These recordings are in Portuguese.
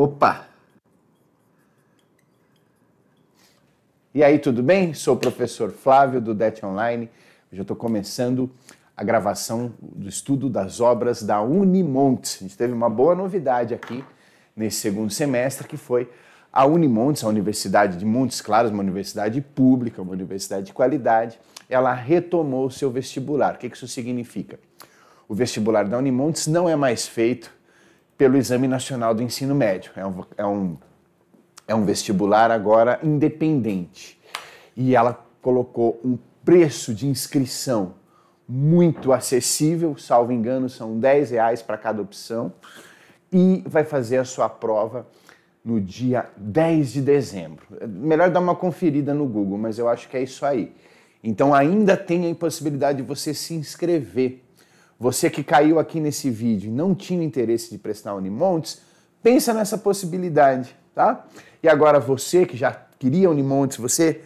Opa! E aí, tudo bem? Sou o professor Flávio do DET Online. Hoje eu estou começando a gravação do estudo das obras da Unimontes. A gente teve uma boa novidade aqui nesse segundo semestre, que foi a Unimontes, a Universidade de Montes Claros, uma universidade pública, uma universidade de qualidade, ela retomou o seu vestibular. O que isso significa? O vestibular da Unimontes não é mais feito pelo Exame Nacional do Ensino Médio. É um, é um, é um vestibular agora independente. E ela colocou um preço de inscrição muito acessível, salvo engano, são 10 reais para cada opção, e vai fazer a sua prova no dia 10 de dezembro. Melhor dar uma conferida no Google, mas eu acho que é isso aí. Então ainda tem a possibilidade de você se inscrever você que caiu aqui nesse vídeo e não tinha interesse de prestar Unimontes, pensa nessa possibilidade, tá? E agora você que já queria Unimontes, você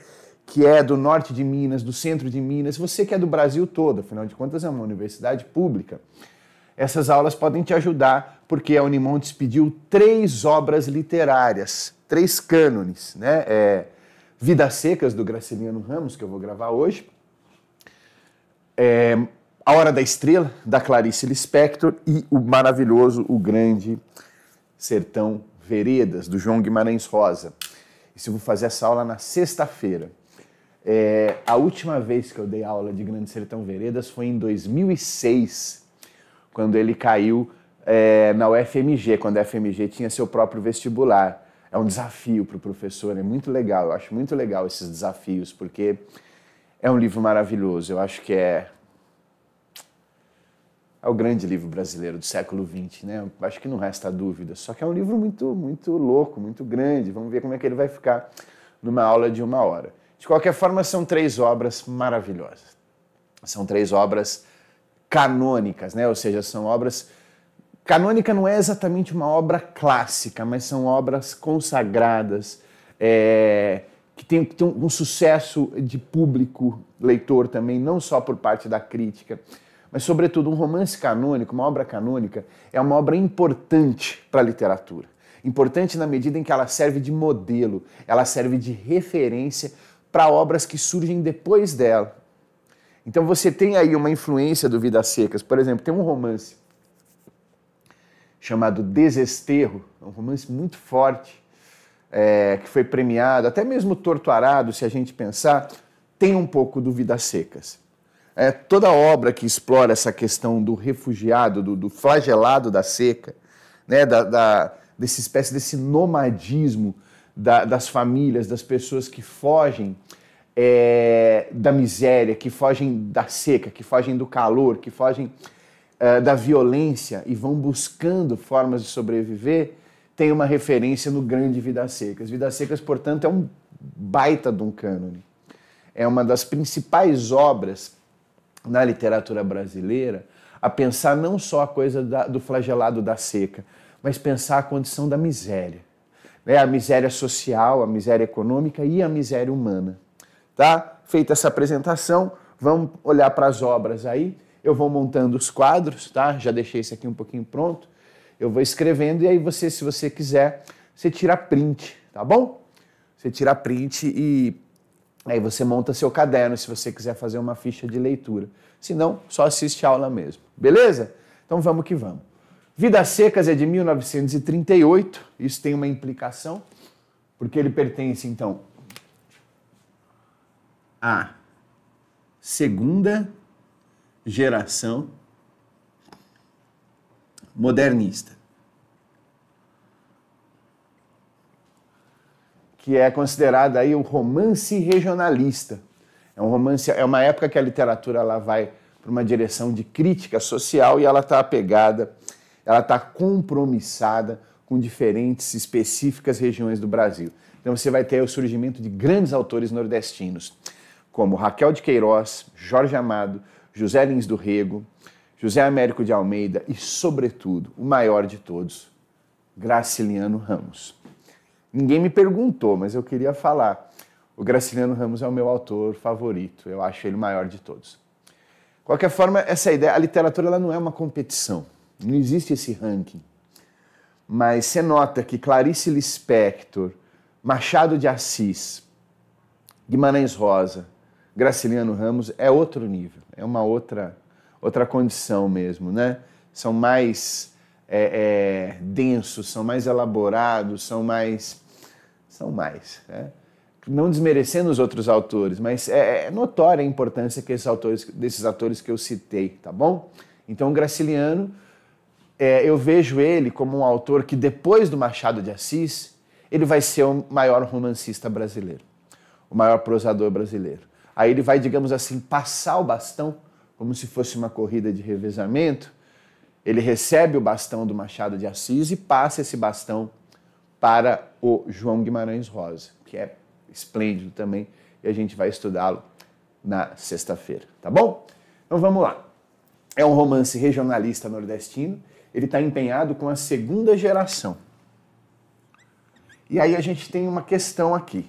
que é do norte de Minas, do centro de Minas, você que é do Brasil todo, afinal de contas é uma universidade pública. Essas aulas podem te ajudar porque a Unimontes pediu três obras literárias, três cânones, né? É, Vidas Secas, do Graciliano Ramos, que eu vou gravar hoje. É, a Hora da Estrela, da Clarice Lispector, e o maravilhoso, o grande Sertão Veredas, do João Guimarães Rosa. Isso eu vou fazer essa aula na sexta-feira. É, a última vez que eu dei aula de Grande Sertão Veredas foi em 2006, quando ele caiu é, na UFMG, quando a UFMG tinha seu próprio vestibular. É um desafio para o professor, é muito legal. Eu acho muito legal esses desafios, porque é um livro maravilhoso. Eu acho que é é o grande livro brasileiro do século XX, né? Acho que não resta dúvida. Só que é um livro muito, muito louco, muito grande. Vamos ver como é que ele vai ficar numa aula de uma hora. De qualquer forma, são três obras maravilhosas. São três obras canônicas, né? Ou seja, são obras canônica não é exatamente uma obra clássica, mas são obras consagradas é, que têm um sucesso de público leitor também, não só por parte da crítica mas, sobretudo, um romance canônico, uma obra canônica, é uma obra importante para a literatura. Importante na medida em que ela serve de modelo, ela serve de referência para obras que surgem depois dela. Então você tem aí uma influência do Vidas Secas. Por exemplo, tem um romance chamado Desesterro, um romance muito forte, é, que foi premiado, até mesmo Torto Arado, se a gente pensar, tem um pouco do Vidas Secas. É, toda obra que explora essa questão do refugiado, do, do flagelado da seca, né, da, da, dessa espécie desse nomadismo da, das famílias, das pessoas que fogem é, da miséria, que fogem da seca, que fogem do calor, que fogem é, da violência e vão buscando formas de sobreviver, tem uma referência no grande Vidas Secas. Vidas Secas, portanto, é um baita de um cânone. É uma das principais obras na literatura brasileira a pensar não só a coisa da, do flagelado da seca, mas pensar a condição da miséria. Né? A miséria social, a miséria econômica e a miséria humana. Tá? Feita essa apresentação, vamos olhar para as obras aí. Eu vou montando os quadros, tá? Já deixei isso aqui um pouquinho pronto. Eu vou escrevendo e aí você, se você quiser, você tira print, tá bom? Você tira print e Aí você monta seu caderno se você quiser fazer uma ficha de leitura. Se não, só assiste a aula mesmo. Beleza? Então vamos que vamos. Vidas Secas é de 1938, isso tem uma implicação, porque ele pertence então à segunda geração modernista. que é considerado aí o romance regionalista. É um romance, é uma época que a literatura ela vai para uma direção de crítica social e ela está apegada, ela está compromissada com diferentes específicas regiões do Brasil. Então você vai ter o surgimento de grandes autores nordestinos, como Raquel de Queiroz, Jorge Amado, José Lins do Rego, José Américo de Almeida e, sobretudo, o maior de todos, Graciliano Ramos. Ninguém me perguntou, mas eu queria falar. O Graciliano Ramos é o meu autor favorito, eu acho ele o maior de todos. Qualquer forma, essa ideia, a literatura ela não é uma competição, não existe esse ranking. Mas você nota que Clarice Lispector, Machado de Assis, Guimarães Rosa, Graciliano Ramos é outro nível, é uma outra outra condição mesmo, né? São mais é, é, densos, são mais elaborados, são mais são mais. Né? Não desmerecendo os outros autores, mas é, é notória a importância que esses autores, desses atores que eu citei, tá bom? Então, o Graciliano, é, eu vejo ele como um autor que, depois do Machado de Assis, ele vai ser o maior romancista brasileiro, o maior prosador brasileiro. Aí ele vai, digamos assim, passar o bastão, como se fosse uma corrida de revezamento. Ele recebe o bastão do Machado de Assis e passa esse bastão para o João Guimarães Rosa, que é esplêndido também e a gente vai estudá-lo na sexta-feira, tá bom? Então vamos lá. É um romance regionalista nordestino, ele está empenhado com a segunda geração. E aí a gente tem uma questão aqui,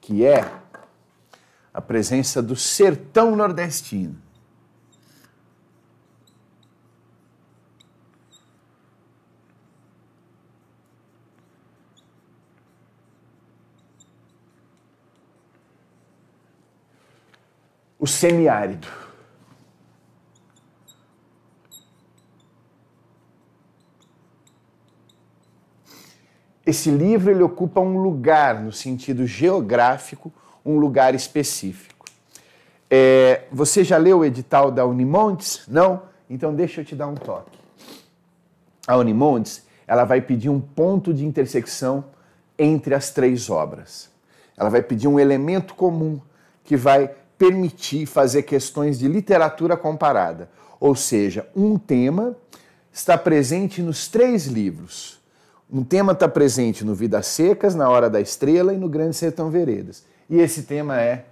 que é a presença do sertão nordestino. o semiárido. Esse livro ele ocupa um lugar no sentido geográfico, um lugar específico. É, você já leu o edital da Unimontes? Não? Então deixa eu te dar um toque. A Unimontes ela vai pedir um ponto de intersecção entre as três obras. Ela vai pedir um elemento comum que vai permitir fazer questões de literatura comparada, ou seja, um tema está presente nos três livros. Um tema está presente no Vidas Secas, na Hora da Estrela e no Grande Sertão Veredas. E esse tema é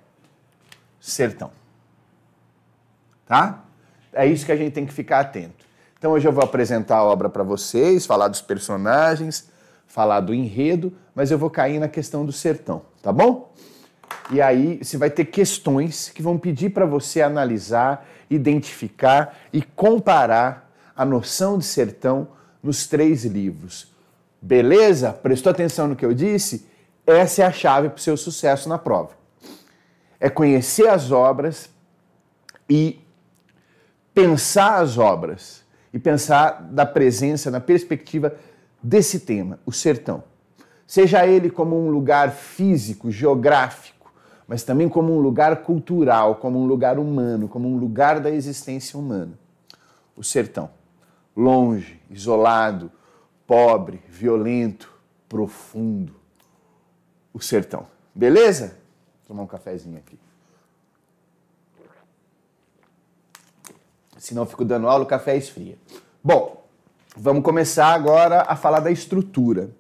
sertão. Tá? É isso que a gente tem que ficar atento. Então hoje eu vou apresentar a obra para vocês, falar dos personagens, falar do enredo, mas eu vou cair na questão do sertão, tá bom? E aí você vai ter questões que vão pedir para você analisar, identificar e comparar a noção de sertão nos três livros. Beleza? Prestou atenção no que eu disse? Essa é a chave para o seu sucesso na prova. É conhecer as obras e pensar as obras e pensar da presença, na perspectiva desse tema, o sertão. Seja ele como um lugar físico, geográfico, mas também como um lugar cultural, como um lugar humano, como um lugar da existência humana. O sertão, longe, isolado, pobre, violento, profundo. O sertão. Beleza? Vou tomar um cafezinho aqui. Se não fico dando aula, o café esfria. Bom, vamos começar agora a falar da estrutura.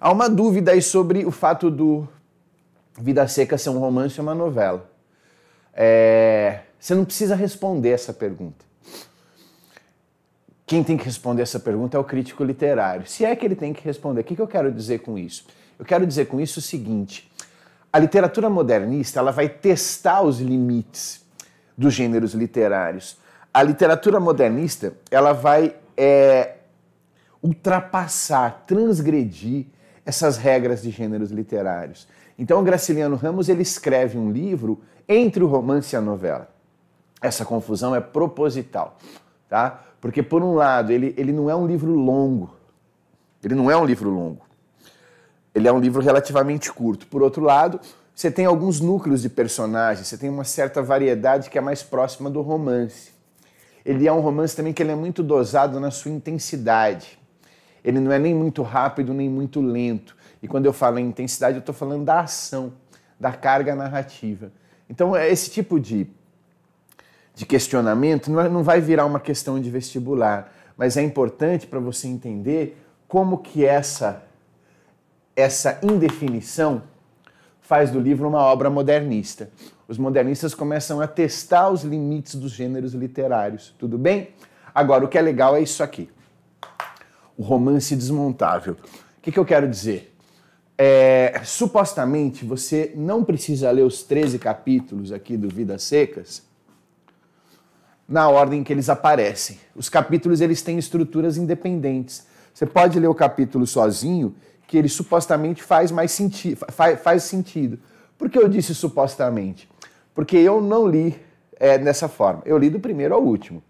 Há uma dúvida aí sobre o fato do Vida Seca é ser um romance ou uma novela? É, você não precisa responder essa pergunta. Quem tem que responder essa pergunta é o crítico literário. Se é que ele tem que responder, o que, que eu quero dizer com isso? Eu quero dizer com isso o seguinte: a literatura modernista ela vai testar os limites dos gêneros literários. A literatura modernista ela vai é, ultrapassar, transgredir essas regras de gêneros literários. Então, o Graciliano Ramos ele escreve um livro entre o romance e a novela. Essa confusão é proposital, tá? Porque, por um lado, ele, ele não é um livro longo. Ele não é um livro longo. Ele é um livro relativamente curto. Por outro lado, você tem alguns núcleos de personagens, você tem uma certa variedade que é mais próxima do romance. Ele é um romance também que ele é muito dosado na sua intensidade. Ele não é nem muito rápido, nem muito lento e quando eu falo em intensidade, eu estou falando da ação, da carga narrativa. Então, é esse tipo de, de questionamento é, não vai virar uma questão de vestibular, mas é importante para você entender como que essa, essa indefinição faz do livro uma obra modernista. Os modernistas começam a testar os limites dos gêneros literários, tudo bem? Agora, o que é legal é isso aqui: o romance desmontável. O que, que eu quero dizer? É, supostamente você não precisa ler os 13 capítulos aqui do Vidas Secas na ordem que eles aparecem. Os capítulos eles têm estruturas independentes. Você pode ler o capítulo sozinho, que ele supostamente faz mais sentido, faz, faz, sentido. Por que eu disse supostamente? Porque eu não li é, nessa forma. Eu li do primeiro ao último.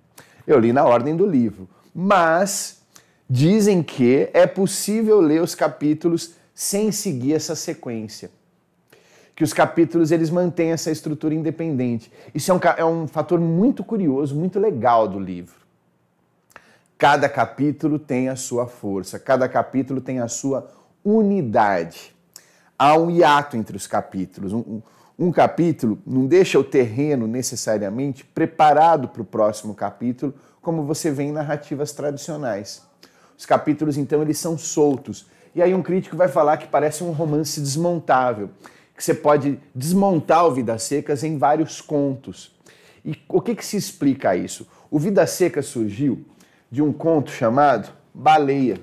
Eu li na ordem do livro. Mas dizem que é possível ler os capítulos sem seguir essa sequência. Que os capítulos eles mantêm essa estrutura independente. Isso é um, é um fator muito curioso, muito legal do livro. Cada capítulo tem a sua força, cada capítulo tem a sua unidade. Há um hiato entre os capítulos. Um, um, um capítulo não deixa o terreno necessariamente preparado para o próximo capítulo, como você vê em narrativas tradicionais. Os capítulos, então, eles são soltos, e aí um crítico vai falar que parece um romance desmontável, que você pode desmontar o Vidas Secas em vários contos. E o que, que se explica isso? O Vida Seca surgiu de um conto chamado Baleia.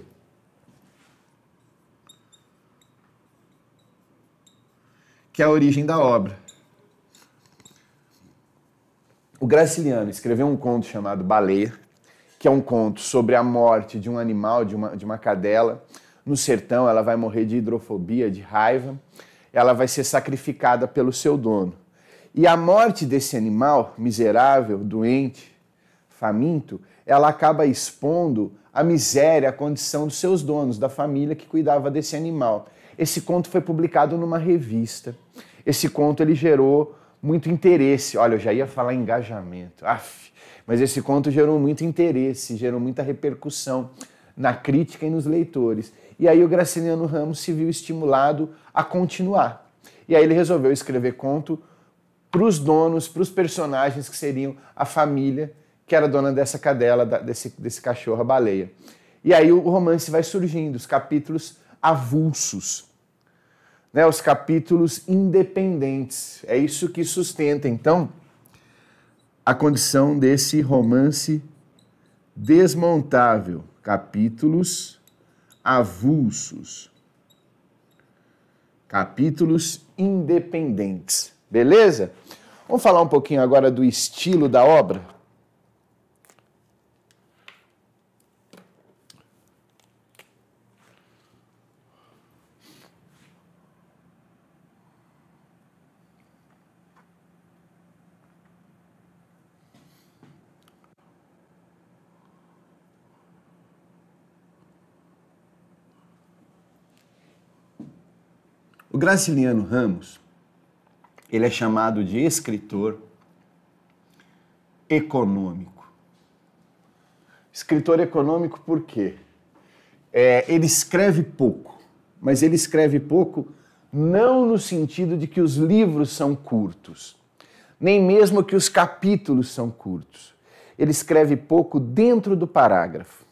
Que é a origem da obra. O Graciliano escreveu um conto chamado Baleia, que é um conto sobre a morte de um animal, de uma, de uma cadela, no sertão, ela vai morrer de hidrofobia, de raiva, ela vai ser sacrificada pelo seu dono. E a morte desse animal, miserável, doente, faminto, ela acaba expondo a miséria, a condição dos seus donos, da família que cuidava desse animal. Esse conto foi publicado numa revista. Esse conto ele gerou muito interesse. Olha, eu já ia falar engajamento. Aff, mas esse conto gerou muito interesse, gerou muita repercussão na crítica e nos leitores. E aí o Graciliano Ramos se viu estimulado a continuar. E aí ele resolveu escrever conto para os donos, para os personagens que seriam a família que era dona dessa cadela, desse, desse cachorro, a baleia. E aí o romance vai surgindo, os capítulos avulsos, né? os capítulos independentes. É isso que sustenta, então, a condição desse romance desmontável. Capítulos avulsos. Capítulos independentes. Beleza? Vamos falar um pouquinho agora do estilo da obra? O Graciliano Ramos, ele é chamado de escritor econômico. Escritor econômico por quê? É, ele escreve pouco, mas ele escreve pouco não no sentido de que os livros são curtos, nem mesmo que os capítulos são curtos. Ele escreve pouco dentro do parágrafo.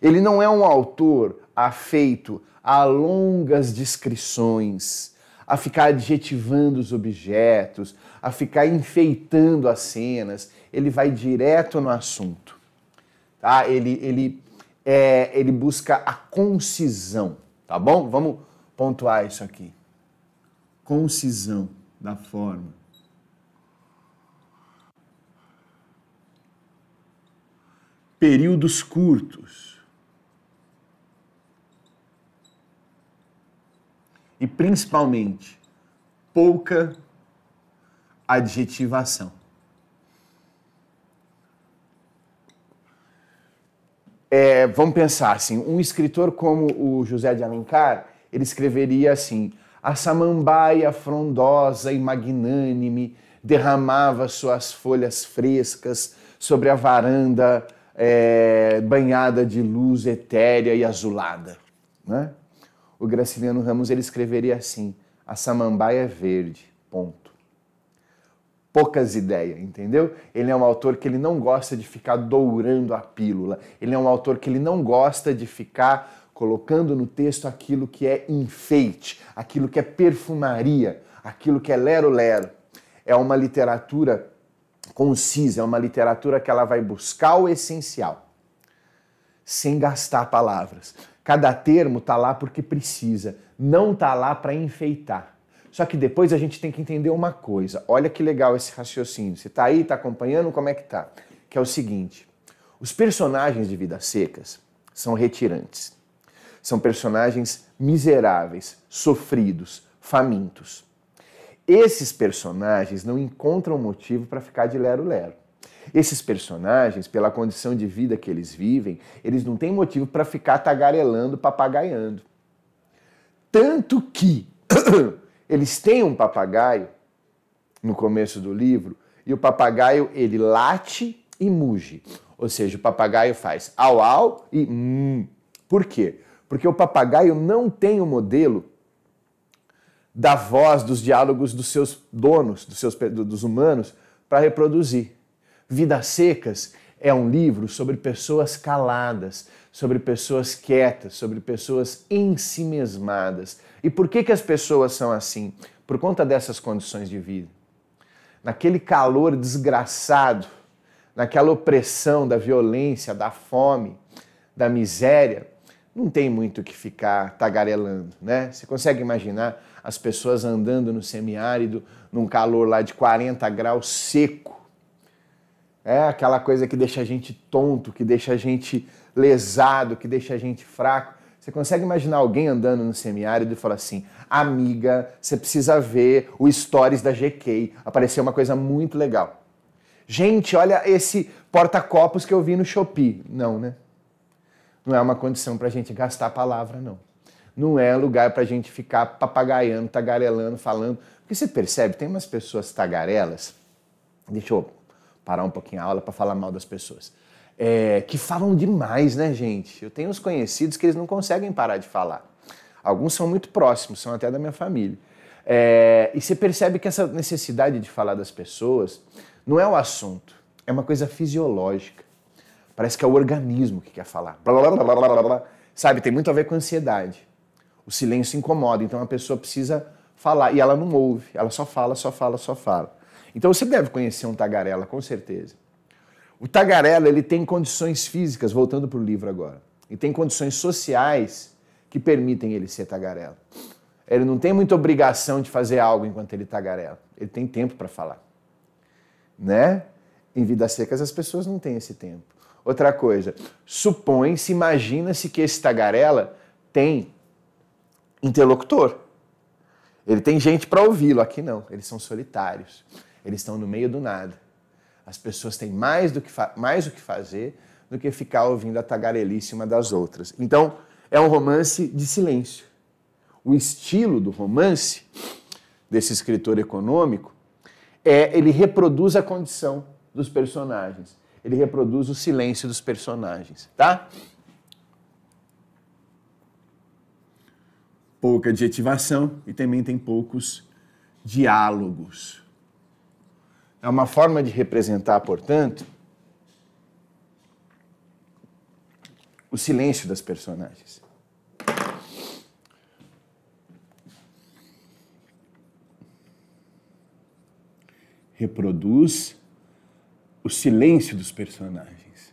Ele não é um autor afeito a longas descrições, a ficar adjetivando os objetos, a ficar enfeitando as cenas. Ele vai direto no assunto. Tá? Ele, ele, é, ele busca a concisão. Tá bom? Vamos pontuar isso aqui. Concisão da forma. Períodos curtos. e principalmente pouca adjetivação. É, vamos pensar assim, um escritor como o José de Alencar, ele escreveria assim: a samambaia frondosa e magnânime derramava suas folhas frescas sobre a varanda é, banhada de luz etérea e azulada. Né? o Graciliano Ramos ele escreveria assim: a samambaia é verde, ponto. Poucas ideias, entendeu? Ele é um autor que ele não gosta de ficar dourando a pílula. Ele é um autor que ele não gosta de ficar colocando no texto aquilo que é enfeite, aquilo que é perfumaria, aquilo que é lero-lero. É uma literatura concisa, é uma literatura que ela vai buscar o essencial, sem gastar palavras. Cada termo está lá porque precisa, não está lá para enfeitar. Só que depois a gente tem que entender uma coisa. Olha que legal esse raciocínio. Você está aí, está acompanhando, como é que tá? Que é o seguinte: os personagens de Vidas Secas são retirantes. São personagens miseráveis, sofridos, famintos. Esses personagens não encontram motivo para ficar de lero-lero. Esses personagens, pela condição de vida que eles vivem, eles não têm motivo para ficar tagarelando, papagaiando. Tanto que eles têm um papagaio no começo do livro e o papagaio ele late e muge. Ou seja, o papagaio faz au au e hum. Por quê? Porque o papagaio não tem o um modelo da voz dos diálogos dos seus donos, dos, seus, dos humanos, para reproduzir. Vidas Secas é um livro sobre pessoas caladas, sobre pessoas quietas, sobre pessoas ensimesmadas. E por que, que as pessoas são assim? Por conta dessas condições de vida. Naquele calor desgraçado, naquela opressão da violência, da fome, da miséria, não tem muito o que ficar tagarelando, né? Você consegue imaginar as pessoas andando no semiárido, num calor lá de 40 graus seco, é aquela coisa que deixa a gente tonto, que deixa a gente lesado, que deixa a gente fraco. Você consegue imaginar alguém andando no semiárido e falar assim: amiga, você precisa ver o stories da GK, apareceu uma coisa muito legal. Gente, olha esse porta-copos que eu vi no Shopee. Não, né? Não é uma condição para a gente gastar a palavra, não. Não é lugar para a gente ficar papagaiando, tagarelando, falando. Porque você percebe, tem umas pessoas tagarelas. Deixa eu parar um pouquinho a aula para falar mal das pessoas. É, que falam demais, né, gente? Eu tenho uns conhecidos que eles não conseguem parar de falar. Alguns são muito próximos, são até da minha família. É, e você percebe que essa necessidade de falar das pessoas não é o assunto, é uma coisa fisiológica. Parece que é o organismo que quer falar. Blá, blá, blá, Sabe, tem muito a ver com ansiedade. O silêncio incomoda, então a pessoa precisa falar e ela não ouve, ela só fala, só fala, só fala. Então você deve conhecer um tagarela, com certeza. O tagarela ele tem condições físicas, voltando para o livro agora, e tem condições sociais que permitem ele ser tagarela. Ele não tem muita obrigação de fazer algo enquanto ele tagarela. Ele tem tempo para falar, né? Em vidas secas as pessoas não têm esse tempo. Outra coisa, supõe-se, imagina-se que esse tagarela tem interlocutor. Ele tem gente para ouvi-lo. Aqui não, eles são solitários. Eles estão no meio do nada. As pessoas têm mais, do que mais o que fazer do que ficar ouvindo a tagarelice uma das outras. Então, é um romance de silêncio. O estilo do romance desse escritor econômico é ele reproduz a condição dos personagens. Ele reproduz o silêncio dos personagens, tá? Pouca adjetivação e também tem poucos diálogos. É uma forma de representar, portanto, o silêncio das personagens. Reproduz o silêncio dos personagens.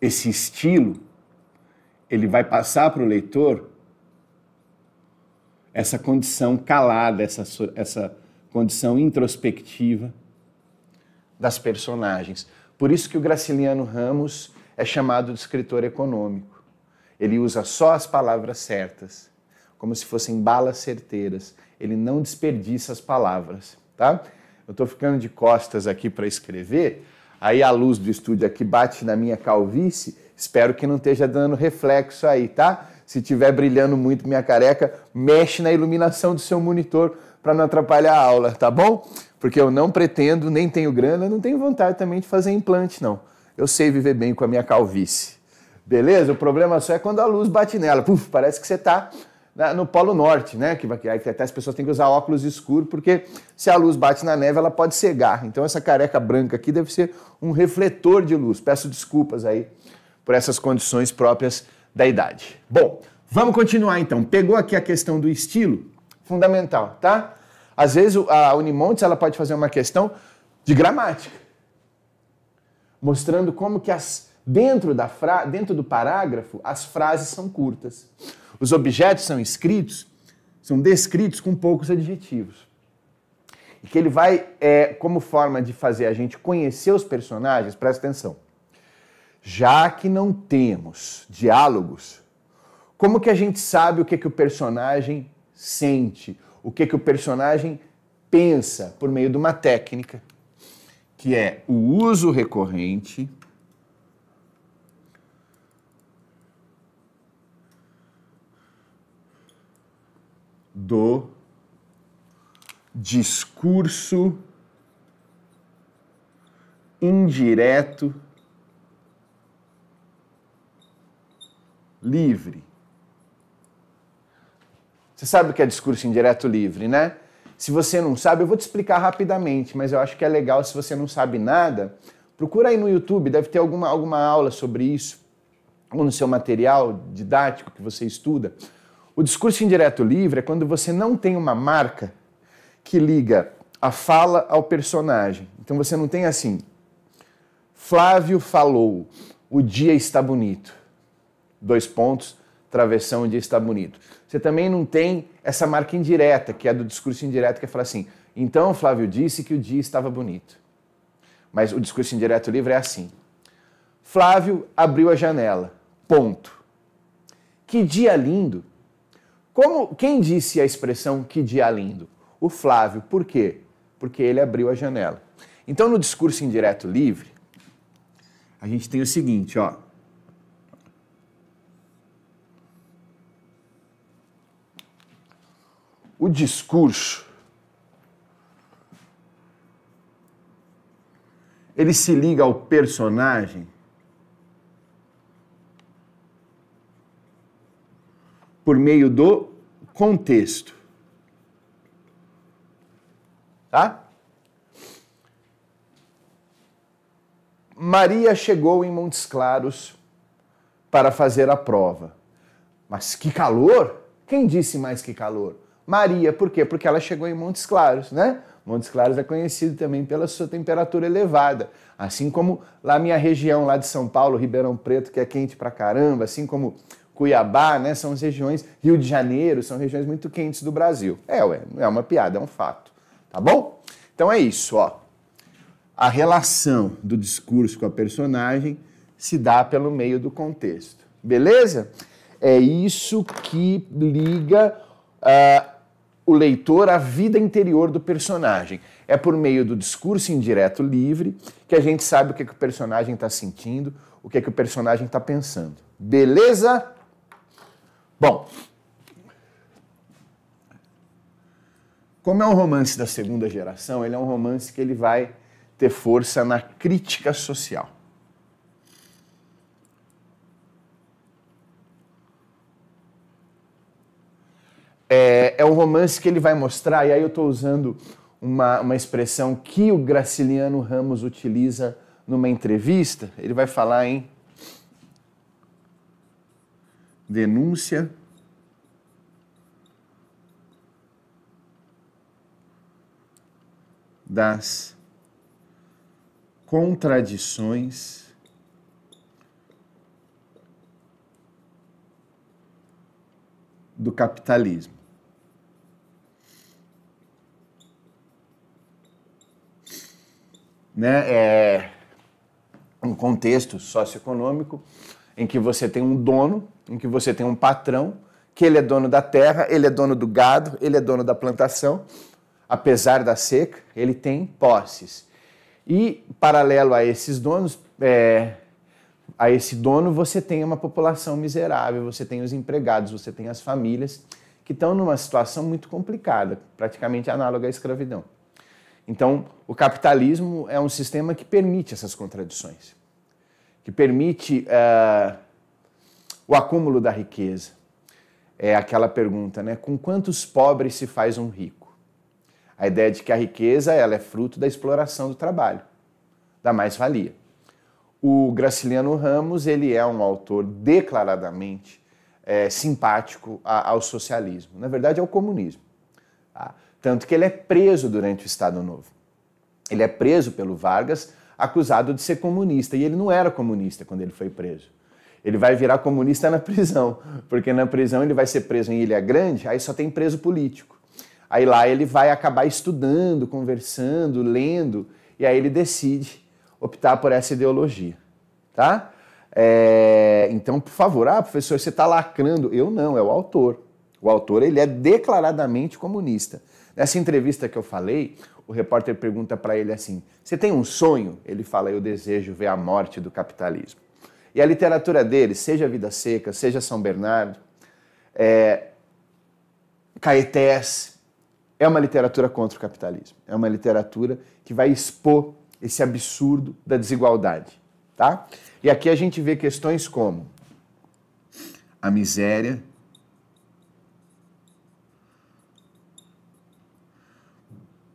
Esse estilo ele vai passar para o leitor essa condição calada, essa, essa condição introspectiva das personagens. Por isso que o Graciliano Ramos é chamado de escritor econômico. Ele usa só as palavras certas, como se fossem balas certeiras. Ele não desperdiça as palavras, tá? Eu estou ficando de costas aqui para escrever, aí a luz do estúdio aqui bate na minha calvície Espero que não esteja dando reflexo aí, tá? Se tiver brilhando muito minha careca, mexe na iluminação do seu monitor para não atrapalhar a aula, tá bom? Porque eu não pretendo, nem tenho grana, não tenho vontade também de fazer implante, não. Eu sei viver bem com a minha calvície. Beleza? O problema só é quando a luz bate nela. Puf, parece que você está no Polo Norte, né? Que até as pessoas têm que usar óculos escuros, porque se a luz bate na neve, ela pode cegar. Então essa careca branca aqui deve ser um refletor de luz. Peço desculpas aí por essas condições próprias da idade. Bom, vamos continuar então. Pegou aqui a questão do estilo? Fundamental, tá? Às vezes a Unimontes ela pode fazer uma questão de gramática, mostrando como que as, dentro, da fra, dentro do parágrafo as frases são curtas. Os objetos são escritos, são descritos com poucos adjetivos. E que ele vai, é, como forma de fazer a gente conhecer os personagens, presta atenção. Já que não temos diálogos, como que a gente sabe o que, que o personagem sente, o que, que o personagem pensa por meio de uma técnica, que é o uso recorrente do discurso indireto livre. Você sabe o que é discurso indireto livre, né? Se você não sabe, eu vou te explicar rapidamente, mas eu acho que é legal se você não sabe nada, procura aí no YouTube, deve ter alguma, alguma aula sobre isso, ou no seu material didático que você estuda. O discurso indireto livre é quando você não tem uma marca que liga a fala ao personagem. Então você não tem assim, Flávio falou, o dia está bonito dois pontos, travessão de está bonito. Você também não tem essa marca indireta, que é do discurso indireto, que é falar assim, então Flávio disse que o dia estava bonito. Mas o discurso indireto livre é assim, Flávio abriu a janela, ponto. Que dia lindo! Como Quem disse a expressão que dia lindo? O Flávio, por quê? Porque ele abriu a janela. Então, no discurso indireto livre, a gente tem o seguinte, ó. o discurso ele se liga ao personagem por meio do contexto. Tá? Maria chegou em Montes Claros para fazer a prova. Mas que calor! Quem disse mais que calor? Maria. Por quê? Porque ela chegou em Montes Claros, né? Montes Claros é conhecido também pela sua temperatura elevada, assim como lá minha região lá de São Paulo, Ribeirão Preto, que é quente pra caramba, assim como Cuiabá, né? São as regiões Rio de Janeiro, são regiões muito quentes do Brasil. É, ué, é uma piada, é um fato, tá bom? Então é isso, ó. A relação do discurso com a personagem se dá pelo meio do contexto, beleza? É isso que liga uh, o leitor à vida interior do personagem. É por meio do discurso indireto livre que a gente sabe o que, é que o personagem está sentindo, o que, é que o personagem está pensando. Beleza? Bom, como é um romance da segunda geração, ele é um romance que ele vai ter força na crítica social. é, o um romance que ele vai mostrar, e aí eu estou usando uma, uma expressão que o Graciliano Ramos utiliza numa entrevista. Ele vai falar em denúncia. Das contradições do capitalismo. né, é, um contexto socioeconômico em que você tem um dono, em que você tem um patrão, que ele é dono da terra, ele é dono do gado, ele é dono da plantação, apesar da seca, ele tem posses. E paralelo a esses donos, é, a esse dono, você tem uma população miserável, você tem os empregados, você tem as famílias que estão numa situação muito complicada, praticamente análoga à escravidão. Então, o capitalismo é um sistema que permite essas contradições, que permite uh, o acúmulo da riqueza. É aquela pergunta, né? Com quantos pobres se faz um rico? A ideia de que a riqueza ela é fruto da exploração do trabalho, da mais-valia. O Graciliano Ramos ele é um autor declaradamente é, simpático a, ao socialismo, na verdade ao é comunismo. Tá? tanto que ele é preso durante o Estado Novo. Ele é preso pelo Vargas, acusado de ser comunista, e ele não era comunista quando ele foi preso. Ele vai virar comunista na prisão, porque na prisão ele vai ser preso em Ilha Grande, aí só tem preso político. Aí lá ele vai acabar estudando, conversando, lendo, e aí ele decide optar por essa ideologia, tá? É, então, por favor, ah, professor, você está lacrando. Eu não, é o autor. O autor ele é declaradamente comunista. Nessa entrevista que eu falei, o repórter pergunta para ele assim: Você tem um sonho? Ele fala: Eu desejo ver a morte do capitalismo. E a literatura dele, seja Vida Seca, seja São Bernardo, é, Caetés, é uma literatura contra o capitalismo. É uma literatura que vai expor esse absurdo da desigualdade. Tá? E aqui a gente vê questões como a miséria,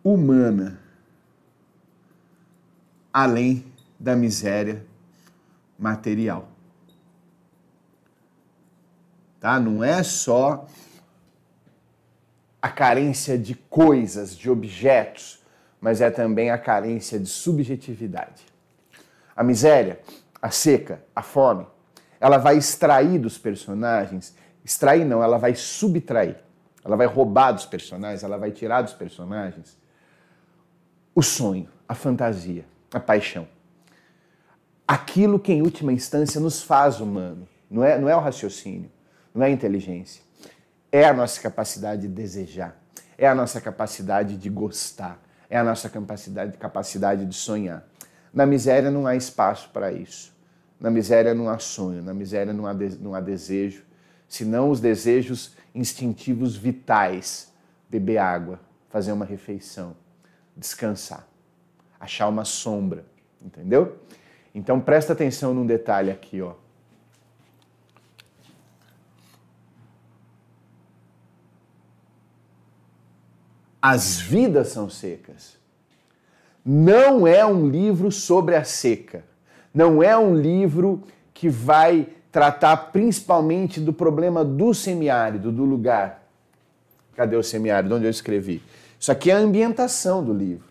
humana, além da miséria material. Tá? Não é só a carência de coisas, de objetos, mas é também a carência de subjetividade. A miséria, a seca, a fome, ela vai extrair dos personagens, extrair não, ela vai subtrair. Ela vai roubar dos personagens, ela vai tirar dos personagens o sonho, a fantasia, a paixão. Aquilo que, em última instância, nos faz humano. Não é, não é o raciocínio, não é a inteligência. É a nossa capacidade de desejar, é a nossa capacidade de gostar, é a nossa capacidade, capacidade de sonhar. Na miséria não há espaço para isso. Na miséria não há sonho, na miséria não há, de, não há desejo, senão os desejos instintivos vitais: beber água, fazer uma refeição, descansar, achar uma sombra, entendeu? Então presta atenção num detalhe aqui, ó. As vidas são secas. Não é um livro sobre a seca. Não é um livro que vai tratar principalmente do problema do semiárido, do lugar. Cadê o semiárido? Onde eu escrevi? Isso aqui é a ambientação do livro.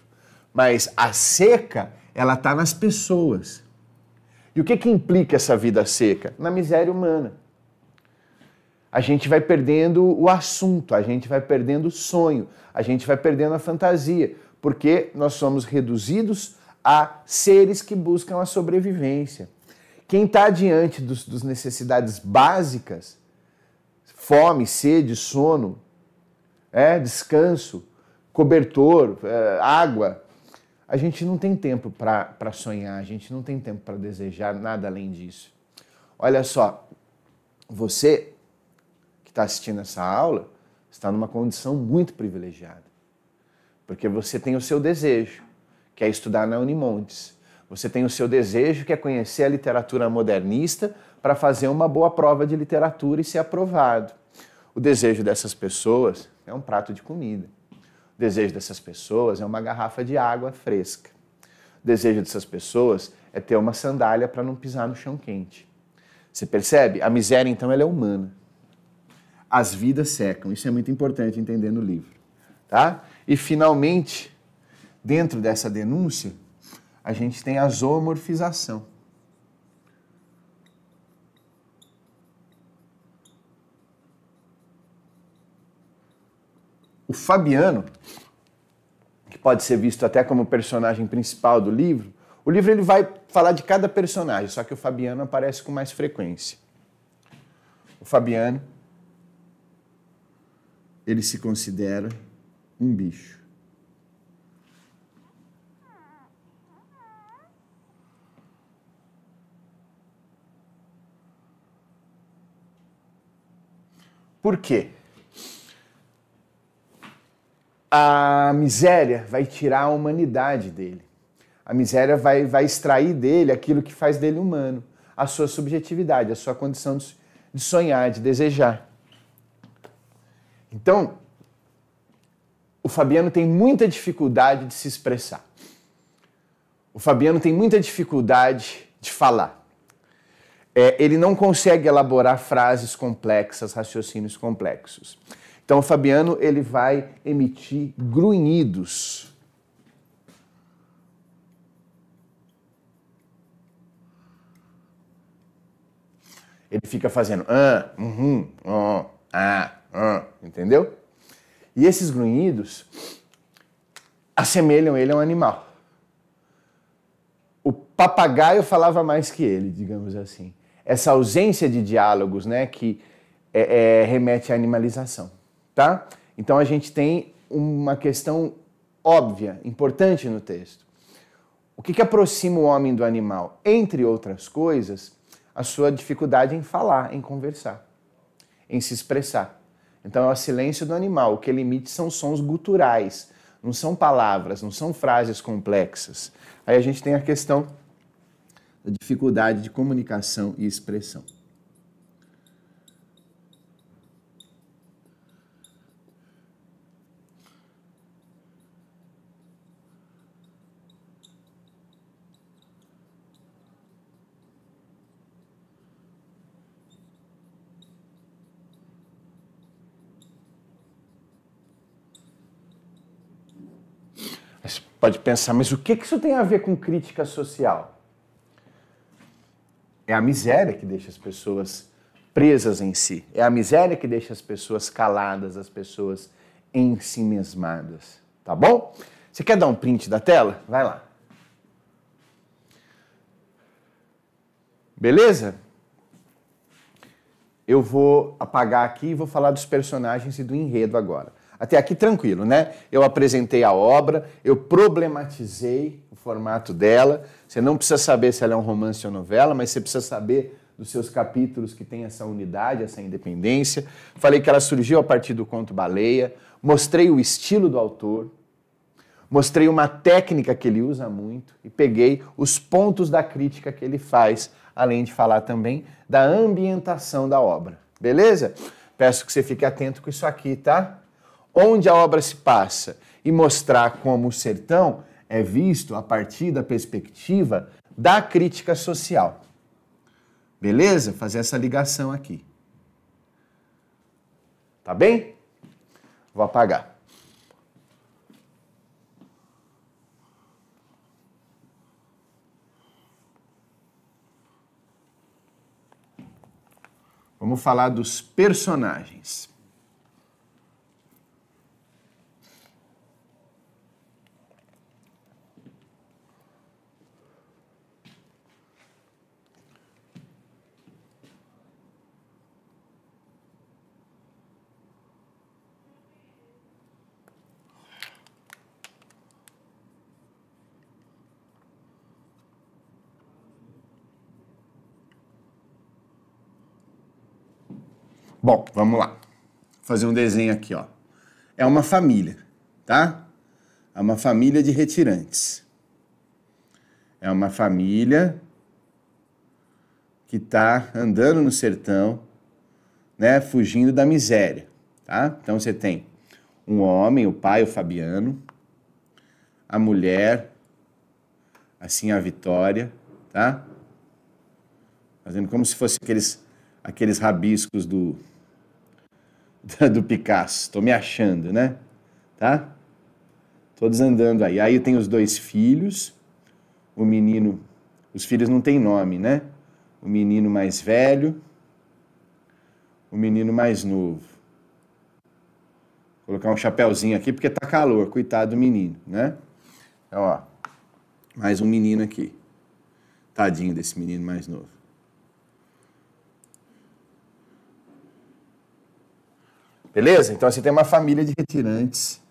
Mas a seca, ela está nas pessoas. E o que, que implica essa vida seca? Na miséria humana. A gente vai perdendo o assunto, a gente vai perdendo o sonho, a gente vai perdendo a fantasia, porque nós somos reduzidos a seres que buscam a sobrevivência. Quem está diante dos, dos necessidades básicas, fome, sede, sono, é, descanso, cobertor, é, água. A gente não tem tempo para sonhar, a gente não tem tempo para desejar nada além disso. Olha só, você que está assistindo essa aula está numa condição muito privilegiada, porque você tem o seu desejo, que é estudar na Unimontes. Você tem o seu desejo, que é conhecer a literatura modernista para fazer uma boa prova de literatura e ser aprovado. O desejo dessas pessoas é um prato de comida desejo dessas pessoas é uma garrafa de água fresca. O desejo dessas pessoas é ter uma sandália para não pisar no chão quente. Você percebe? A miséria, então, ela é humana. As vidas secam. Isso é muito importante entender no livro. Tá? E, finalmente, dentro dessa denúncia, a gente tem a zoomorfização. o Fabiano, que pode ser visto até como personagem principal do livro, o livro ele vai falar de cada personagem, só que o Fabiano aparece com mais frequência. O Fabiano ele se considera um bicho. Por quê? a miséria vai tirar a humanidade dele. A miséria vai, vai extrair dele aquilo que faz dele humano, a sua subjetividade, a sua condição de sonhar, de desejar. Então, o Fabiano tem muita dificuldade de se expressar. O Fabiano tem muita dificuldade de falar. É, ele não consegue elaborar frases complexas, raciocínios complexos. Então o Fabiano ele vai emitir grunhidos. Ele fica fazendo ah, uhum, ah, ah, ah, entendeu? E esses grunhidos assemelham ele a um animal. O papagaio falava mais que ele, digamos assim. Essa ausência de diálogos, né, que é, é, remete à animalização tá? Então a gente tem uma questão óbvia, importante no texto. O que, que aproxima o homem do animal? Entre outras coisas, a sua dificuldade em falar, em conversar, em se expressar. Então é o silêncio do animal. O que ele emite são sons guturais, não são palavras, não são frases complexas. Aí a gente tem a questão da dificuldade de comunicação e expressão. pode pensar, mas o que isso tem a ver com crítica social? É a miséria que deixa as pessoas presas em si. É a miséria que deixa as pessoas caladas, as pessoas ensimesmadas. Tá bom? Você quer dar um print da tela? Vai lá. Beleza? Eu vou apagar aqui e vou falar dos personagens e do enredo agora. Até aqui tranquilo, né? Eu apresentei a obra, eu problematizei o formato dela. Você não precisa saber se ela é um romance ou novela, mas você precisa saber dos seus capítulos que tem essa unidade, essa independência. Falei que ela surgiu a partir do conto Baleia, mostrei o estilo do autor, mostrei uma técnica que ele usa muito e peguei os pontos da crítica que ele faz, além de falar também da ambientação da obra. Beleza? Peço que você fique atento com isso aqui, tá? onde a obra se passa e mostrar como o sertão é visto a partir da perspectiva da crítica social. Beleza? Fazer essa ligação aqui. Tá bem? Vou apagar. Vamos falar dos personagens. Bom, vamos lá. Vou fazer um desenho aqui, ó. É uma família, tá? É uma família de retirantes. É uma família que está andando no sertão, né, fugindo da miséria, tá? Então você tem um homem, o pai, o Fabiano, a mulher, assim a Vitória, tá? Fazendo como se fosse aqueles aqueles rabiscos do do Picasso. Tô me achando, né? Tá? Todos andando aí. Aí tem os dois filhos. O menino, os filhos não têm nome, né? O menino mais velho, o menino mais novo. Vou colocar um chapéuzinho aqui porque tá calor, coitado do menino, né? Ó, mais um menino aqui. Tadinho desse menino mais novo. Beleza? Então você tem uma família de retirantes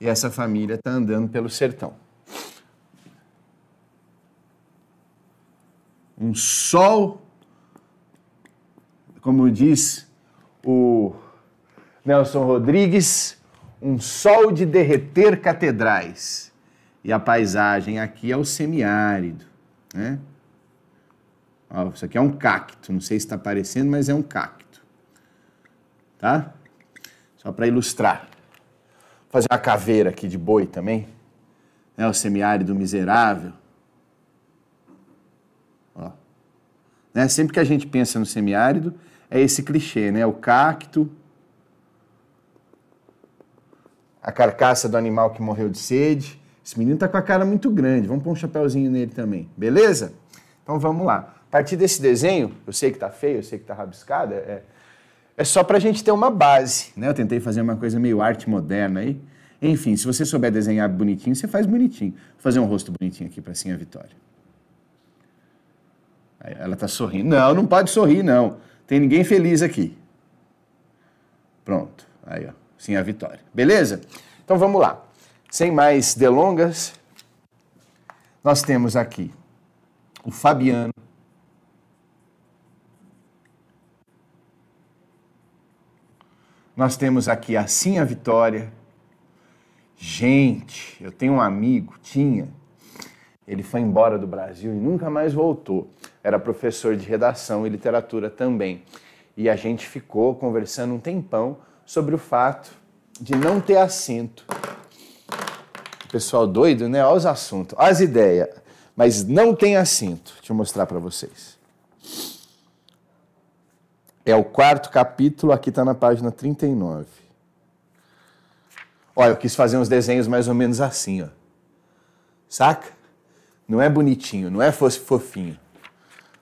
e essa família está andando pelo sertão. Um sol, como diz o Nelson Rodrigues, um sol de derreter catedrais. E a paisagem aqui é o semiárido, né? Ó, isso aqui é um cacto, não sei se está aparecendo, mas é um cacto, tá? Só para ilustrar. Vou fazer uma caveira aqui de boi também. É o semiárido miserável. Ó. Né? Sempre que a gente pensa no semiárido, é esse clichê, né? O cacto, a carcaça do animal que morreu de sede. Esse menino está com a cara muito grande, vamos pôr um chapéuzinho nele também, beleza? Então vamos lá. A partir desse desenho, eu sei que está feio, eu sei que está rabiscado, é, é é só para a gente ter uma base, né? Eu tentei fazer uma coisa meio arte moderna aí. Enfim, se você souber desenhar bonitinho, você faz bonitinho. Vou fazer um rosto bonitinho aqui para sim a Vitória. Ela está sorrindo. Não, não pode sorrir, não. Tem ninguém feliz aqui. Pronto. Aí, ó. Sim a Vitória. Beleza? Então vamos lá. Sem mais delongas, nós temos aqui o Fabiano, Nós temos aqui Assim a Vitória. Gente, eu tenho um amigo, tinha. Ele foi embora do Brasil e nunca mais voltou. Era professor de redação e literatura também. E a gente ficou conversando um tempão sobre o fato de não ter assento. Pessoal doido, né? Olha os assuntos, olha as ideias. Mas não tem assento. Deixa eu mostrar para vocês. É o quarto capítulo, aqui está na página 39. Olha, eu quis fazer uns desenhos mais ou menos assim, ó. Saca? Não é bonitinho, não é fofinho.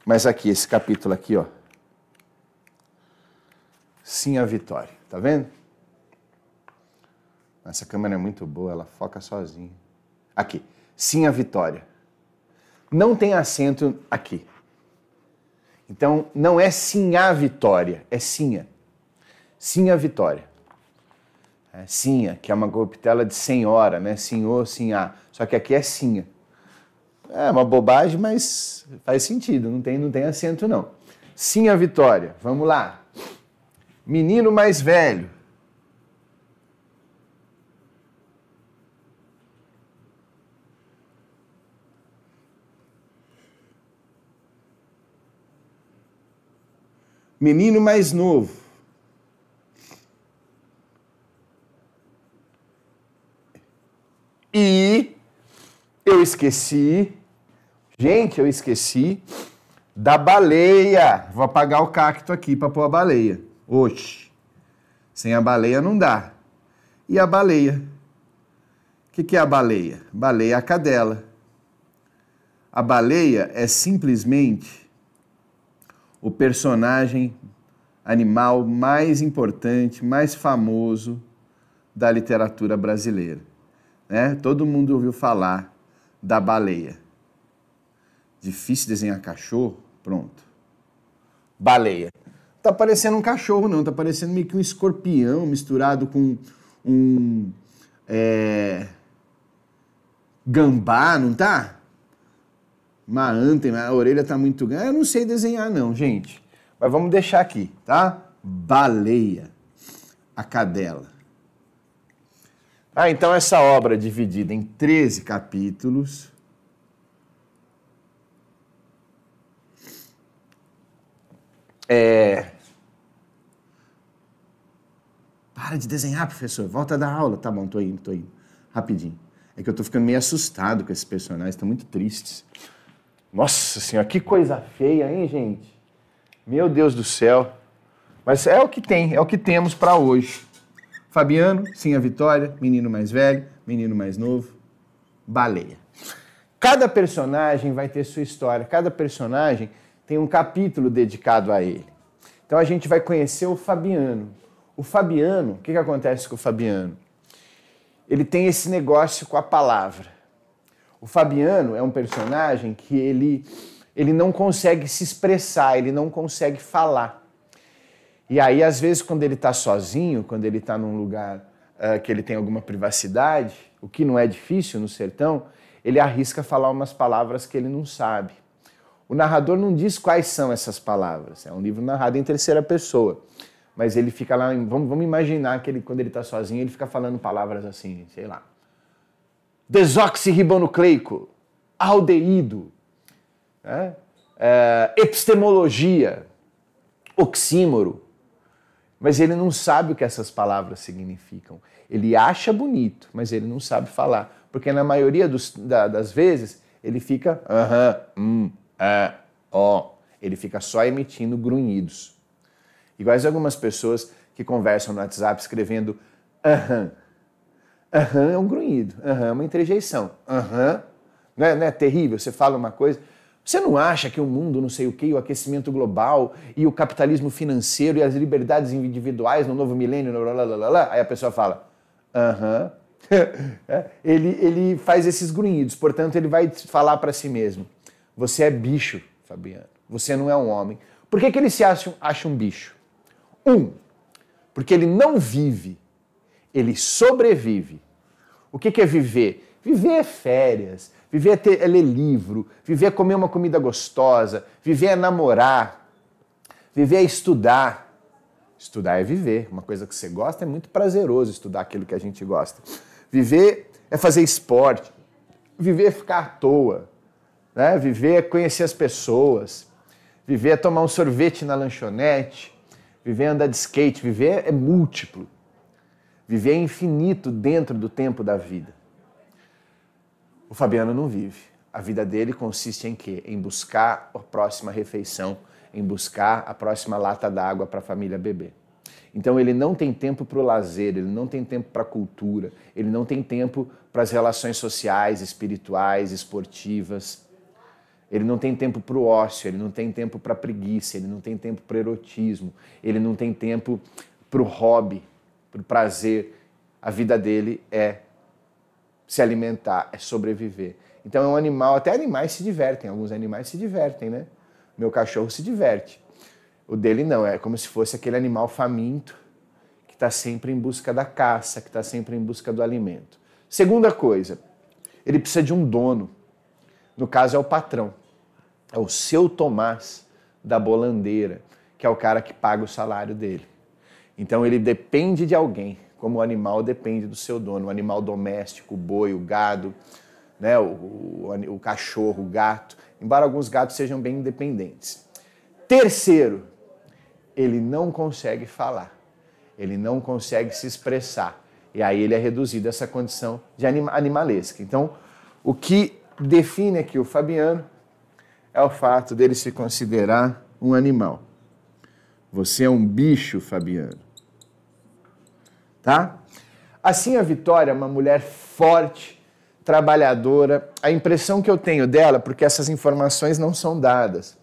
Mas aqui, esse capítulo aqui, ó. Sim a vitória. Tá vendo? Essa câmera é muito boa, ela foca sozinha. Aqui. Sim a vitória. Não tem acento aqui. Então, não é sim a vitória, é sinha. Sinha vitória. É sinha, que é uma corruptela de senhora, né? Senhor, a. Só que aqui é sinha. É uma bobagem, mas faz sentido, não tem, não tem acento não. Sim a vitória. Vamos lá. Menino mais velho, menino mais novo. E eu esqueci, gente, eu esqueci da baleia. Vou apagar o cacto aqui para pôr a baleia. Oxe, sem a baleia não dá. E a baleia? O que, que é a baleia? Baleia é a cadela. A baleia é simplesmente o personagem animal mais importante, mais famoso da literatura brasileira. Né? Todo mundo ouviu falar da baleia. Difícil desenhar cachorro? Pronto. Baleia. Tá parecendo um cachorro, não. Tá parecendo meio que um escorpião misturado com um. É, gambá, não tá? uma antena, a orelha está muito grande. Eu não sei desenhar não, gente. Mas vamos deixar aqui, tá? Baleia, a cadela. Ah, então essa obra é dividida em 13 capítulos. É... Para de desenhar, professor. Volta da aula. Tá bom, tô indo, tô indo. Rapidinho. É que eu tô ficando meio assustado com esses personagens, estão muito tristes. Nossa senhora, que coisa feia, hein, gente? Meu Deus do céu. Mas é o que tem, é o que temos para hoje. Fabiano, sim, a Vitória, menino mais velho, menino mais novo, baleia. Cada personagem vai ter sua história, cada personagem tem um capítulo dedicado a ele. Então a gente vai conhecer o Fabiano. O Fabiano, o que, que acontece com o Fabiano? Ele tem esse negócio com a palavra. O Fabiano é um personagem que ele, ele não consegue se expressar, ele não consegue falar. E aí, às vezes, quando ele está sozinho, quando ele está num lugar uh, que ele tem alguma privacidade, o que não é difícil no sertão, ele arrisca falar umas palavras que ele não sabe. O narrador não diz quais são essas palavras. É um livro narrado em terceira pessoa. Mas ele fica lá, vamos, vamos imaginar que ele, quando ele está sozinho, ele fica falando palavras assim, sei lá desoxirribonucleico, aldeído, né? é, epistemologia, oxímoro. Mas ele não sabe o que essas palavras significam. Ele acha bonito, mas ele não sabe falar. Porque na maioria dos, da, das vezes ele fica aham, hum, ah, ó. Ele fica só emitindo grunhidos. Iguais algumas pessoas que conversam no WhatsApp escrevendo aham, Aham é um grunhido, aham é uma interjeição, aham. Não, é, não é terrível? Você fala uma coisa. Você não acha que o mundo, não sei o quê, o aquecimento global e o capitalismo financeiro e as liberdades individuais no novo milênio, Blá, blá, blá, blá? aí a pessoa fala, aham. É, ele, ele faz esses grunhidos, portanto, ele vai falar para si mesmo: Você é bicho, Fabiano, você não é um homem. Por que, que ele se acha, acha um bicho? Um, porque ele não vive ele sobrevive. O que, que é viver? Viver é férias, viver é, ter, é ler livro, viver é comer uma comida gostosa, viver é namorar, viver é estudar. Estudar é viver. Uma coisa que você gosta é muito prazeroso estudar aquilo que a gente gosta. Viver é fazer esporte. Viver é ficar à toa. Né? Viver é conhecer as pessoas. Viver é tomar um sorvete na lanchonete. Viver é andar de skate. Viver é múltiplo. Viver é infinito dentro do tempo da vida. O Fabiano não vive. A vida dele consiste em quê? Em buscar a próxima refeição, em buscar a próxima lata d'água para a família beber. Então ele não tem tempo para o lazer, ele não tem tempo para a cultura, ele não tem tempo para as relações sociais, espirituais, esportivas. Ele não tem tempo para o ócio, ele não tem tempo para a preguiça, ele não tem tempo para o erotismo, ele não tem tempo para o hobby, por prazer. A vida dele é se alimentar, é sobreviver. Então é um animal, até animais se divertem, alguns animais se divertem, né? Meu cachorro se diverte. O dele não, é como se fosse aquele animal faminto que está sempre em busca da caça, que está sempre em busca do alimento. Segunda coisa, ele precisa de um dono. No caso é o patrão, é o seu Tomás da bolandeira, que é o cara que paga o salário dele. Então ele depende de alguém, como o animal depende do seu dono. O animal doméstico, o boi, o gado, né, o, o, o cachorro, o gato. Embora alguns gatos sejam bem independentes. Terceiro, ele não consegue falar, ele não consegue se expressar. E aí ele é reduzido a essa condição de animalesca. Então, o que define aqui o Fabiano é o fato dele se considerar um animal. Você é um bicho, Fabiano tá? Assim a Vitória é uma mulher forte, trabalhadora. A impressão que eu tenho dela, porque essas informações não são dadas,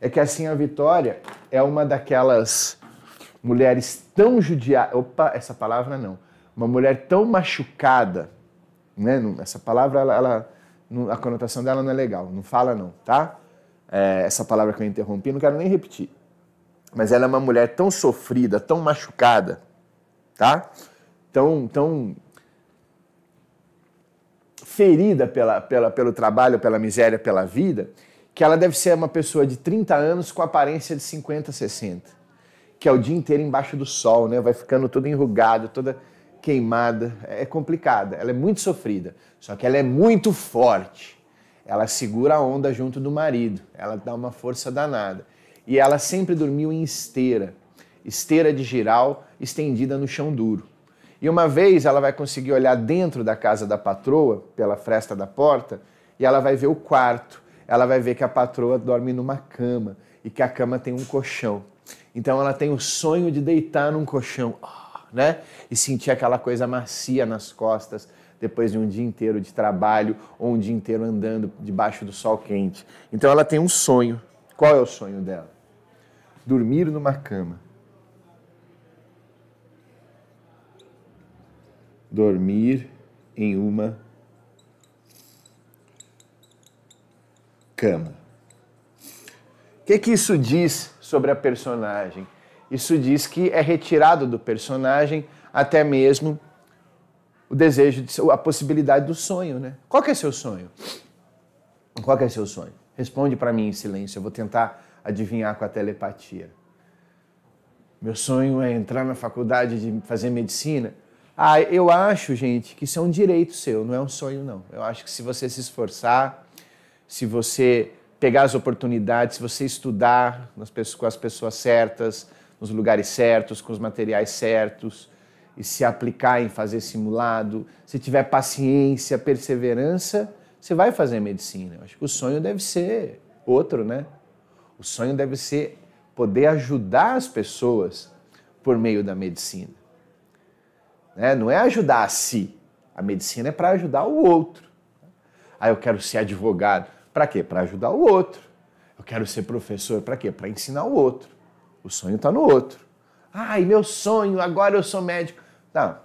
é que assim a Vitória é uma daquelas mulheres tão judiadas. Opa, essa palavra não. Uma mulher tão machucada, né? Essa palavra, ela, ela a conotação dela não é legal. Não fala não, tá? É, essa palavra que eu interrompi, não quero nem repetir. Mas ela é uma mulher tão sofrida, tão machucada tá? Tão, tão ferida pela, pela, pelo trabalho, pela miséria, pela vida, que ela deve ser uma pessoa de 30 anos com aparência de 50, 60. Que é o dia inteiro embaixo do sol, né? Vai ficando toda enrugada, toda queimada. É complicada, ela é muito sofrida. Só que ela é muito forte. Ela segura a onda junto do marido, ela dá uma força danada. E ela sempre dormiu em esteira esteira de giral estendida no chão duro. E uma vez ela vai conseguir olhar dentro da casa da patroa, pela fresta da porta, e ela vai ver o quarto. Ela vai ver que a patroa dorme numa cama e que a cama tem um colchão. Então ela tem o sonho de deitar num colchão, ah, né? E sentir aquela coisa macia nas costas depois de um dia inteiro de trabalho ou um dia inteiro andando debaixo do sol quente. Então ela tem um sonho. Qual é o sonho dela? Dormir numa cama dormir em uma cama. O que, que isso diz sobre a personagem? Isso diz que é retirado do personagem até mesmo o desejo, de, a possibilidade do sonho, né? Qual que é seu sonho? Qual que é seu sonho? Responde para mim em silêncio, eu vou tentar adivinhar com a telepatia. Meu sonho é entrar na faculdade de fazer medicina ah, eu acho, gente, que isso é um direito seu, não é um sonho, não. Eu acho que se você se esforçar, se você pegar as oportunidades, se você estudar com as pessoas certas, nos lugares certos, com os materiais certos, e se aplicar em fazer simulado, se tiver paciência, perseverança, você vai fazer medicina. Eu acho que o sonho deve ser outro, né? O sonho deve ser poder ajudar as pessoas por meio da medicina. Né? Não é ajudar a si. A medicina é para ajudar o outro. Ah, eu quero ser advogado. Para quê? Para ajudar o outro. Eu quero ser professor. Para quê? Para ensinar o outro. O sonho está no outro. Ai, meu sonho, agora eu sou médico. Não.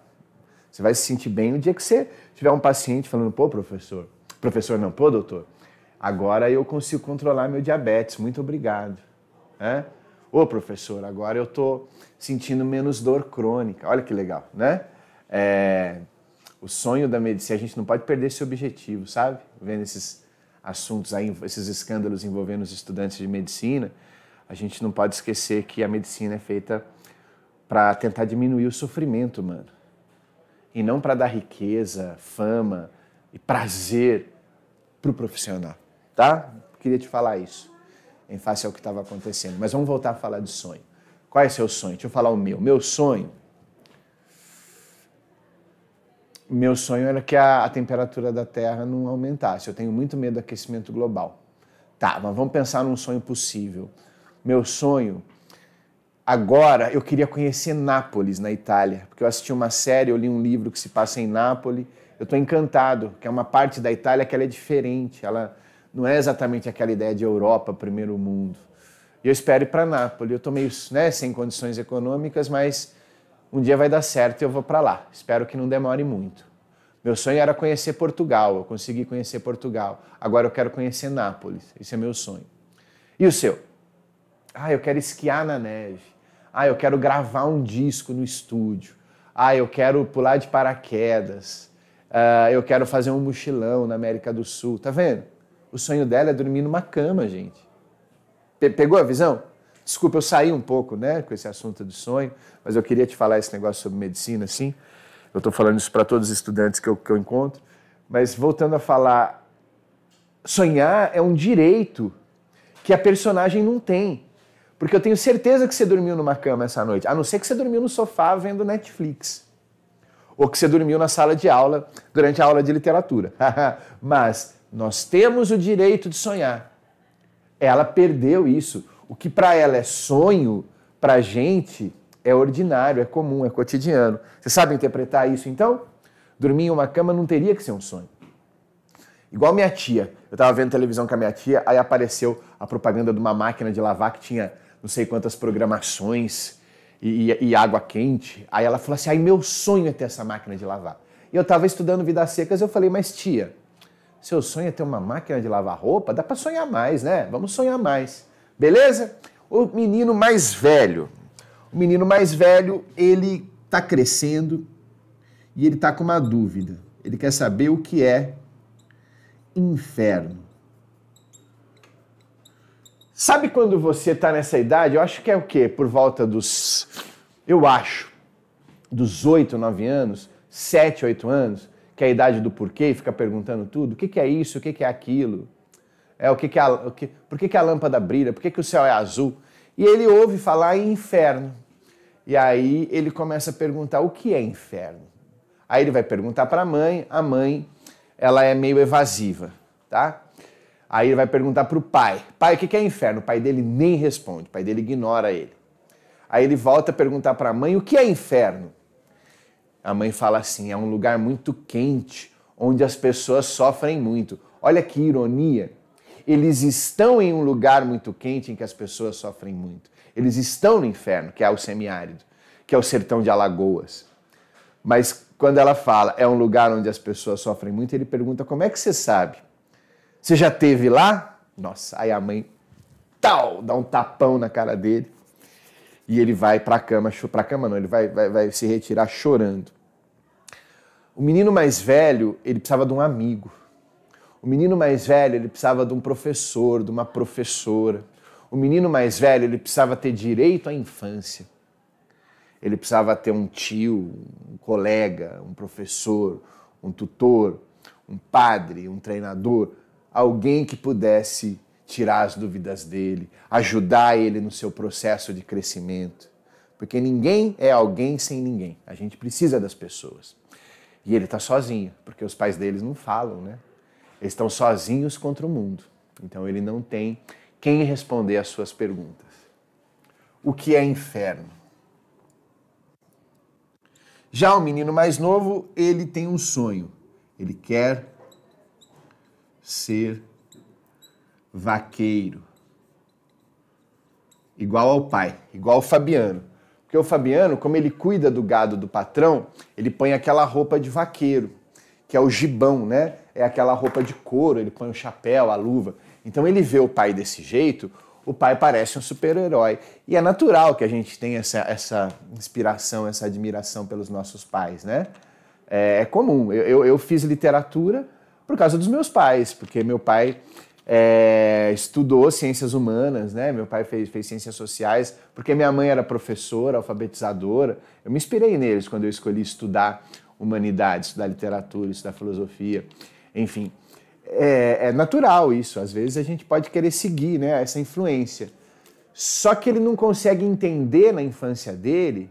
Você vai se sentir bem o dia que você tiver um paciente falando, pô, professor. Professor, não, pô, doutor. Agora eu consigo controlar meu diabetes. Muito obrigado. É? Ô, professor, agora eu estou sentindo menos dor crônica. Olha que legal, né? É, o sonho da medicina, a gente não pode perder esse objetivo, sabe? Vendo esses assuntos aí, esses escândalos envolvendo os estudantes de medicina, a gente não pode esquecer que a medicina é feita para tentar diminuir o sofrimento, mano. E não para dar riqueza, fama e prazer para o profissional, tá? Queria te falar isso, em face ao que estava acontecendo. Mas vamos voltar a falar de sonho. Qual é seu sonho? Deixa eu falar o meu. Meu sonho meu sonho era que a, a, temperatura da Terra não aumentasse. Eu tenho muito medo do aquecimento global. Tá, mas vamos pensar num sonho possível. Meu sonho. Agora eu queria conhecer Nápoles, na Itália, porque eu assisti uma série, eu li um livro que se passa em Nápoles. Eu estou encantado, que é uma parte da Itália que ela é diferente. Ela não é exatamente aquela ideia de Europa, primeiro mundo. E eu espero ir para Nápoles. Eu estou meio né, sem condições econômicas, mas um dia vai dar certo e eu vou para lá. Espero que não demore muito. Meu sonho era conhecer Portugal, eu consegui conhecer Portugal. Agora eu quero conhecer Nápoles, esse é meu sonho. E o seu? Ah, eu quero esquiar na neve. Ah, eu quero gravar um disco no estúdio. Ah, eu quero pular de paraquedas. Ah, eu quero fazer um mochilão na América do Sul. Tá vendo? O sonho dela é dormir numa cama, gente. Pegou a visão? Desculpa, eu saí um pouco né, com esse assunto do sonho, mas eu queria te falar esse negócio sobre medicina, sim. Eu estou falando isso para todos os estudantes que eu, que eu encontro. Mas voltando a falar, sonhar é um direito que a personagem não tem. Porque eu tenho certeza que você dormiu numa cama essa noite, a não ser que você dormiu no sofá vendo Netflix. Ou que você dormiu na sala de aula durante a aula de literatura. Mas nós temos o direito de sonhar. Ela perdeu isso. O que para ela é sonho, para a gente é ordinário, é comum, é cotidiano. Você sabe interpretar isso então? Dormir em uma cama não teria que ser um sonho. Igual minha tia. Eu estava vendo televisão com a minha tia, aí apareceu a propaganda de uma máquina de lavar que tinha não sei quantas programações e, e, e água quente. Aí ela falou assim: ai, meu sonho é ter essa máquina de lavar. E eu estava estudando Vidas Secas, eu falei, mas tia, seu sonho é ter uma máquina de lavar roupa? Dá para sonhar mais, né? Vamos sonhar mais. Beleza? O menino mais velho. O menino mais velho, ele tá crescendo e ele tá com uma dúvida. Ele quer saber o que é inferno. Sabe quando você tá nessa idade? Eu acho que é o quê? Por volta dos. Eu acho. Dos 8, 9 anos, 7, 8 anos, que é a idade do porquê, e fica perguntando tudo: o que, que é isso, o que, que é aquilo é, o que, que, a, o que por que, que a lâmpada brilha, por que, que o céu é azul. E ele ouve falar em inferno. E aí ele começa a perguntar o que é inferno. Aí ele vai perguntar para a mãe, a mãe ela é meio evasiva, tá? Aí ele vai perguntar para o pai, pai, o que, que é inferno? O pai dele nem responde, o pai dele ignora ele. Aí ele volta a perguntar para a mãe o que é inferno. A mãe fala assim: é um lugar muito quente, onde as pessoas sofrem muito. Olha que ironia eles estão em um lugar muito quente em que as pessoas sofrem muito. Eles estão no inferno, que é o semiárido, que é o sertão de Alagoas. Mas quando ela fala é um lugar onde as pessoas sofrem muito, ele pergunta: como é que você sabe? Você já teve lá? Nossa, aí a mãe tal, dá um tapão na cara dele e ele vai para a cama, para a cama não, ele vai, vai, vai se retirar chorando. O menino mais velho, ele precisava de um amigo. O menino mais velho, ele precisava de um professor, de uma professora. O menino mais velho, ele precisava ter direito à infância. Ele precisava ter um tio, um colega, um professor, um tutor, um padre, um treinador, alguém que pudesse tirar as dúvidas dele, ajudar ele no seu processo de crescimento. Porque ninguém é alguém sem ninguém. A gente precisa das pessoas. E ele está sozinho, porque os pais deles não falam, né? Eles estão sozinhos contra o mundo. Então ele não tem quem responder às suas perguntas. O que é inferno? Já o menino mais novo, ele tem um sonho. Ele quer ser vaqueiro. Igual ao pai, igual ao Fabiano. Porque o Fabiano, como ele cuida do gado do patrão, ele põe aquela roupa de vaqueiro, que é o gibão, né? é aquela roupa de couro, ele põe o chapéu, a luva. Então ele vê o pai desse jeito, o pai parece um super-herói. E é natural que a gente tenha essa, essa inspiração, essa admiração pelos nossos pais, né? É, é comum. Eu, eu, eu, fiz literatura por causa dos meus pais, porque meu pai é, estudou ciências humanas, né? Meu pai fez, fez ciências sociais, porque minha mãe era professora, alfabetizadora. Eu me inspirei neles quando eu escolhi estudar humanidades, estudar literatura, estudar filosofia enfim. É, é, natural isso. Às vezes a gente pode querer seguir né, essa influência. Só que ele não consegue entender na infância dele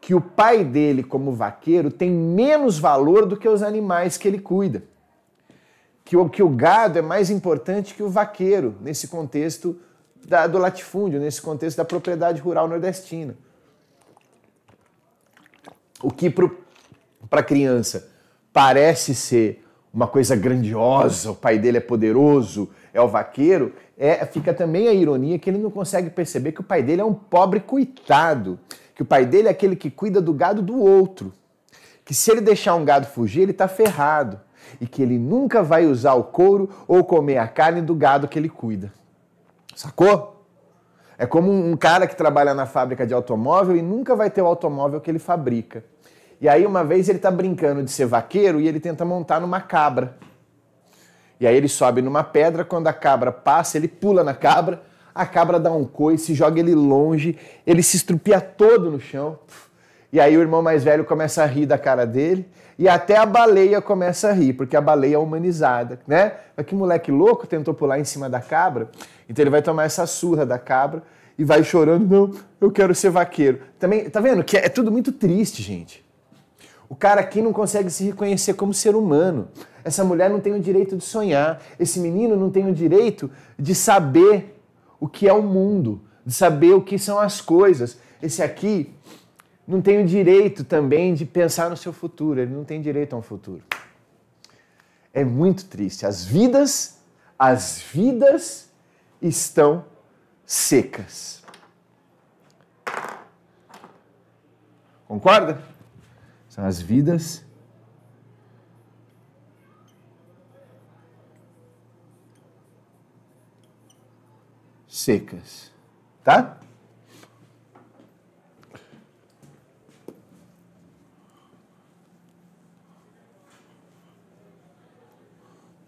que o pai dele, como vaqueiro, tem menos valor do que os animais que ele cuida. Que o, que o gado é mais importante que o vaqueiro nesse contexto da, do latifúndio, nesse contexto da propriedade rural nordestina. O que para a criança parece ser uma coisa grandiosa, o pai dele é poderoso, é o vaqueiro, é, fica também a ironia que ele não consegue perceber que o pai dele é um pobre coitado, que o pai dele é aquele que cuida do gado do outro, que se ele deixar um gado fugir, ele está ferrado, e que ele nunca vai usar o couro ou comer a carne do gado que ele cuida. Sacou? É como um cara que trabalha na fábrica de automóvel e nunca vai ter o automóvel que ele fabrica e aí uma vez ele está brincando de ser vaqueiro e ele tenta montar numa cabra. E aí ele sobe numa pedra, quando a cabra passa, ele pula na cabra, a cabra dá um coice, joga ele longe, ele se estrupia todo no chão. E aí o irmão mais velho começa a rir da cara dele, e até a baleia começa a rir, porque a baleia é humanizada, né? Mas que moleque louco tentou pular em cima da cabra, então ele vai tomar essa surra da cabra e vai chorando, não, eu quero ser vaqueiro. Também, tá vendo que é tudo muito triste, gente. O cara aqui não consegue se reconhecer como ser humano. Essa mulher não tem o direito de sonhar. Esse menino não tem o direito de saber o que é o mundo, de saber o que são as coisas. Esse aqui não tem o direito também de pensar no seu futuro. Ele não tem direito a um futuro. É muito triste. As vidas, as vidas estão secas. Concorda? são as vidas. secas, tá?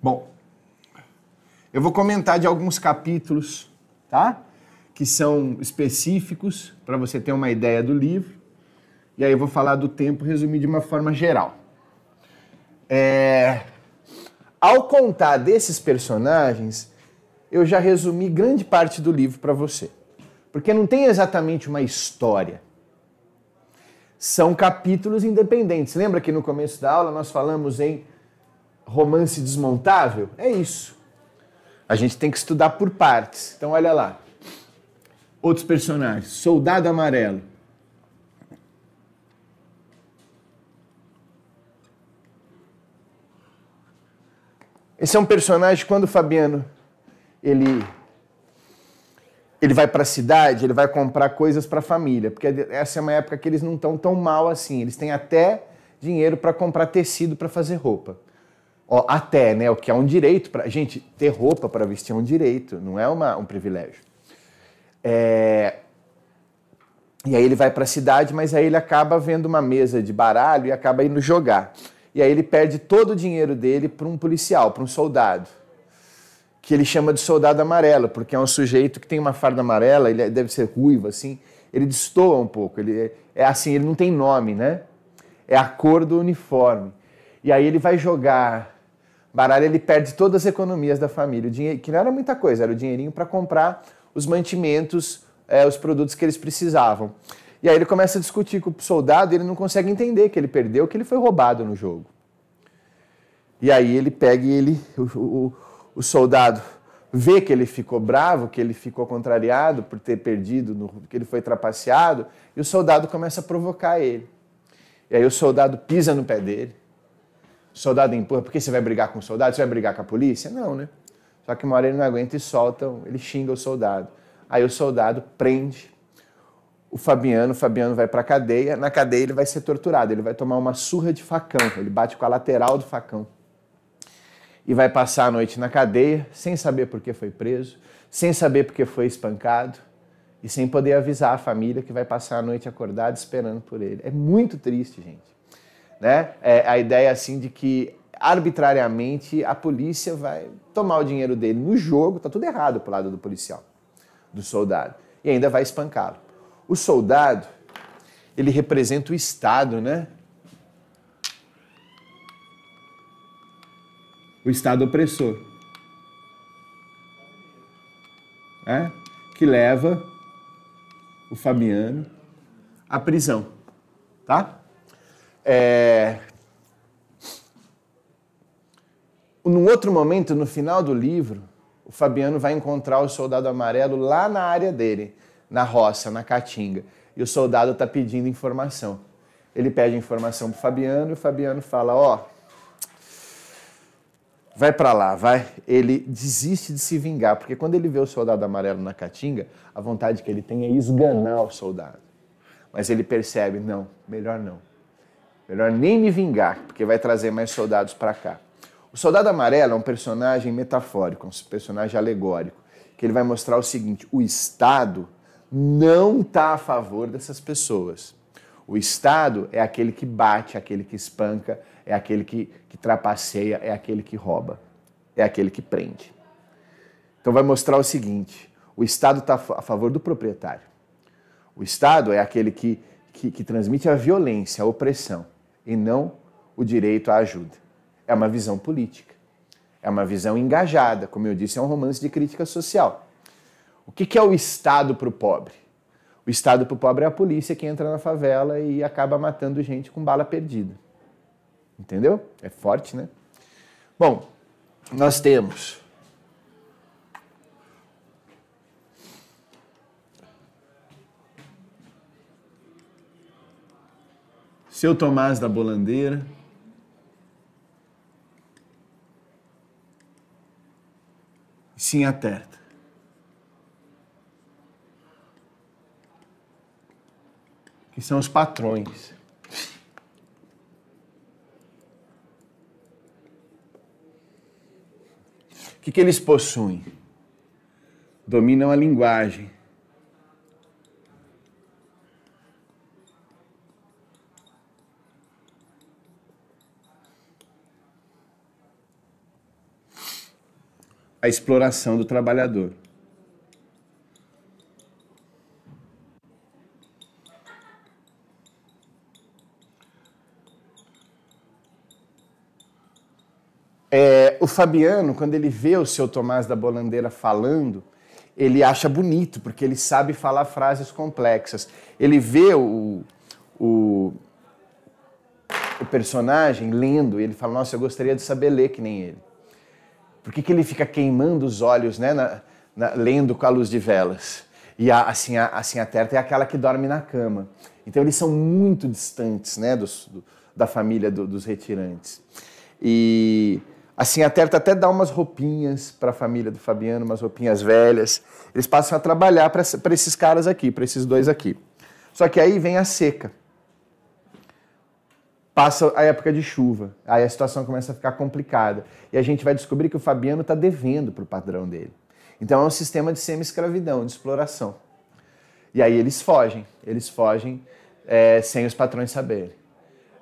Bom, eu vou comentar de alguns capítulos, tá? Que são específicos para você ter uma ideia do livro. E aí eu vou falar do tempo, resumir de uma forma geral. É... Ao contar desses personagens, eu já resumi grande parte do livro para você. Porque não tem exatamente uma história. São capítulos independentes. Lembra que no começo da aula nós falamos em romance desmontável? É isso. A gente tem que estudar por partes. Então, olha lá. Outros personagens. Soldado Amarelo Esse é um personagem quando Fabiano ele ele vai para a cidade, ele vai comprar coisas para a família, porque essa é uma época que eles não estão tão mal assim. Eles têm até dinheiro para comprar tecido para fazer roupa. Ó, até, né? O que é um direito para gente ter roupa para vestir é um direito, não é uma, um privilégio. É... E aí ele vai para a cidade, mas aí ele acaba vendo uma mesa de baralho e acaba indo jogar. E aí ele perde todo o dinheiro dele para um policial, para um soldado, que ele chama de soldado amarelo, porque é um sujeito que tem uma farda amarela, ele é, deve ser ruivo assim, ele destoa um pouco, ele é, é assim, ele não tem nome, né? É a cor do uniforme. E aí ele vai jogar baralho, ele perde todas as economias da família, o dinheiro, que não era muita coisa, era o dinheirinho para comprar os mantimentos, é, os produtos que eles precisavam. E aí ele começa a discutir com o soldado e ele não consegue entender que ele perdeu, que ele foi roubado no jogo. E aí ele pega e ele, o, o, o soldado vê que ele ficou bravo, que ele ficou contrariado por ter perdido, no, que ele foi trapaceado, e o soldado começa a provocar ele. E aí o soldado pisa no pé dele. O soldado empurra, porque você vai brigar com o soldado? Você vai brigar com a polícia? Não, né? Só que uma hora ele não aguenta e solta, ele xinga o soldado. Aí o soldado prende o Fabiano, o Fabiano vai para a cadeia, na cadeia ele vai ser torturado, ele vai tomar uma surra de facão, ele bate com a lateral do facão. E vai passar a noite na cadeia, sem saber por que foi preso, sem saber por que foi espancado e sem poder avisar a família que vai passar a noite acordada esperando por ele. É muito triste, gente. Né? É a ideia assim de que arbitrariamente a polícia vai tomar o dinheiro dele no jogo, tá tudo errado pro lado do policial, do soldado, e ainda vai espancá-lo. O soldado, ele representa o Estado, né? O Estado opressor. É? Que leva o Fabiano à prisão, tá? É... Num outro momento, no final do livro, o Fabiano vai encontrar o soldado amarelo lá na área dele na roça, na caatinga, e o soldado está pedindo informação. Ele pede informação para Fabiano e o Fabiano fala: Ó, oh, vai para lá, vai. Ele desiste de se vingar, porque quando ele vê o soldado amarelo na caatinga, a vontade que ele tem é esganar o soldado. Mas ele percebe: não, melhor não. Melhor nem me vingar, porque vai trazer mais soldados para cá. O soldado amarelo é um personagem metafórico, um personagem alegórico, que ele vai mostrar o seguinte: o Estado não está a favor dessas pessoas. O Estado é aquele que bate, é aquele que espanca, é aquele que, que trapaceia, é aquele que rouba, é aquele que prende. Então vai mostrar o seguinte: o Estado está a favor do proprietário. O Estado é aquele que, que, que transmite a violência, a opressão, e não o direito à ajuda. É uma visão política. É uma visão engajada, como eu disse, é um romance de crítica social o que, que é o Estado para o pobre? O Estado para o pobre é a polícia que entra na favela e acaba matando gente com bala perdida. Entendeu? É forte, né? Bom, nós temos. Seu Tomás da Bolandeira. Sim, aterta. que são os patrões. O que, que eles possuem? Dominam a linguagem. A exploração do trabalhador. É, o Fabiano, quando ele vê o seu Tomás da Bolandeira falando, ele acha bonito, porque ele sabe falar frases complexas. Ele vê o, o, o personagem lendo e ele fala: Nossa, eu gostaria de saber ler que nem ele. Por que, que ele fica queimando os olhos, né, na, na, lendo com a luz de velas? E a, assim, a, assim, a Terta é aquela que dorme na cama. Então eles são muito distantes né, dos, do, da família do, dos retirantes. E assim, a Terta até dá umas roupinhas para a família do Fabiano, umas roupinhas velhas. Eles passam a trabalhar para esses caras aqui, para esses dois aqui. Só que aí vem a seca. Passa a época de chuva, aí a situação começa a ficar complicada. E a gente vai descobrir que o Fabiano está devendo para o padrão dele. Então é um sistema de semi-escravidão, de exploração. E aí eles fogem, eles fogem é, sem os patrões saberem.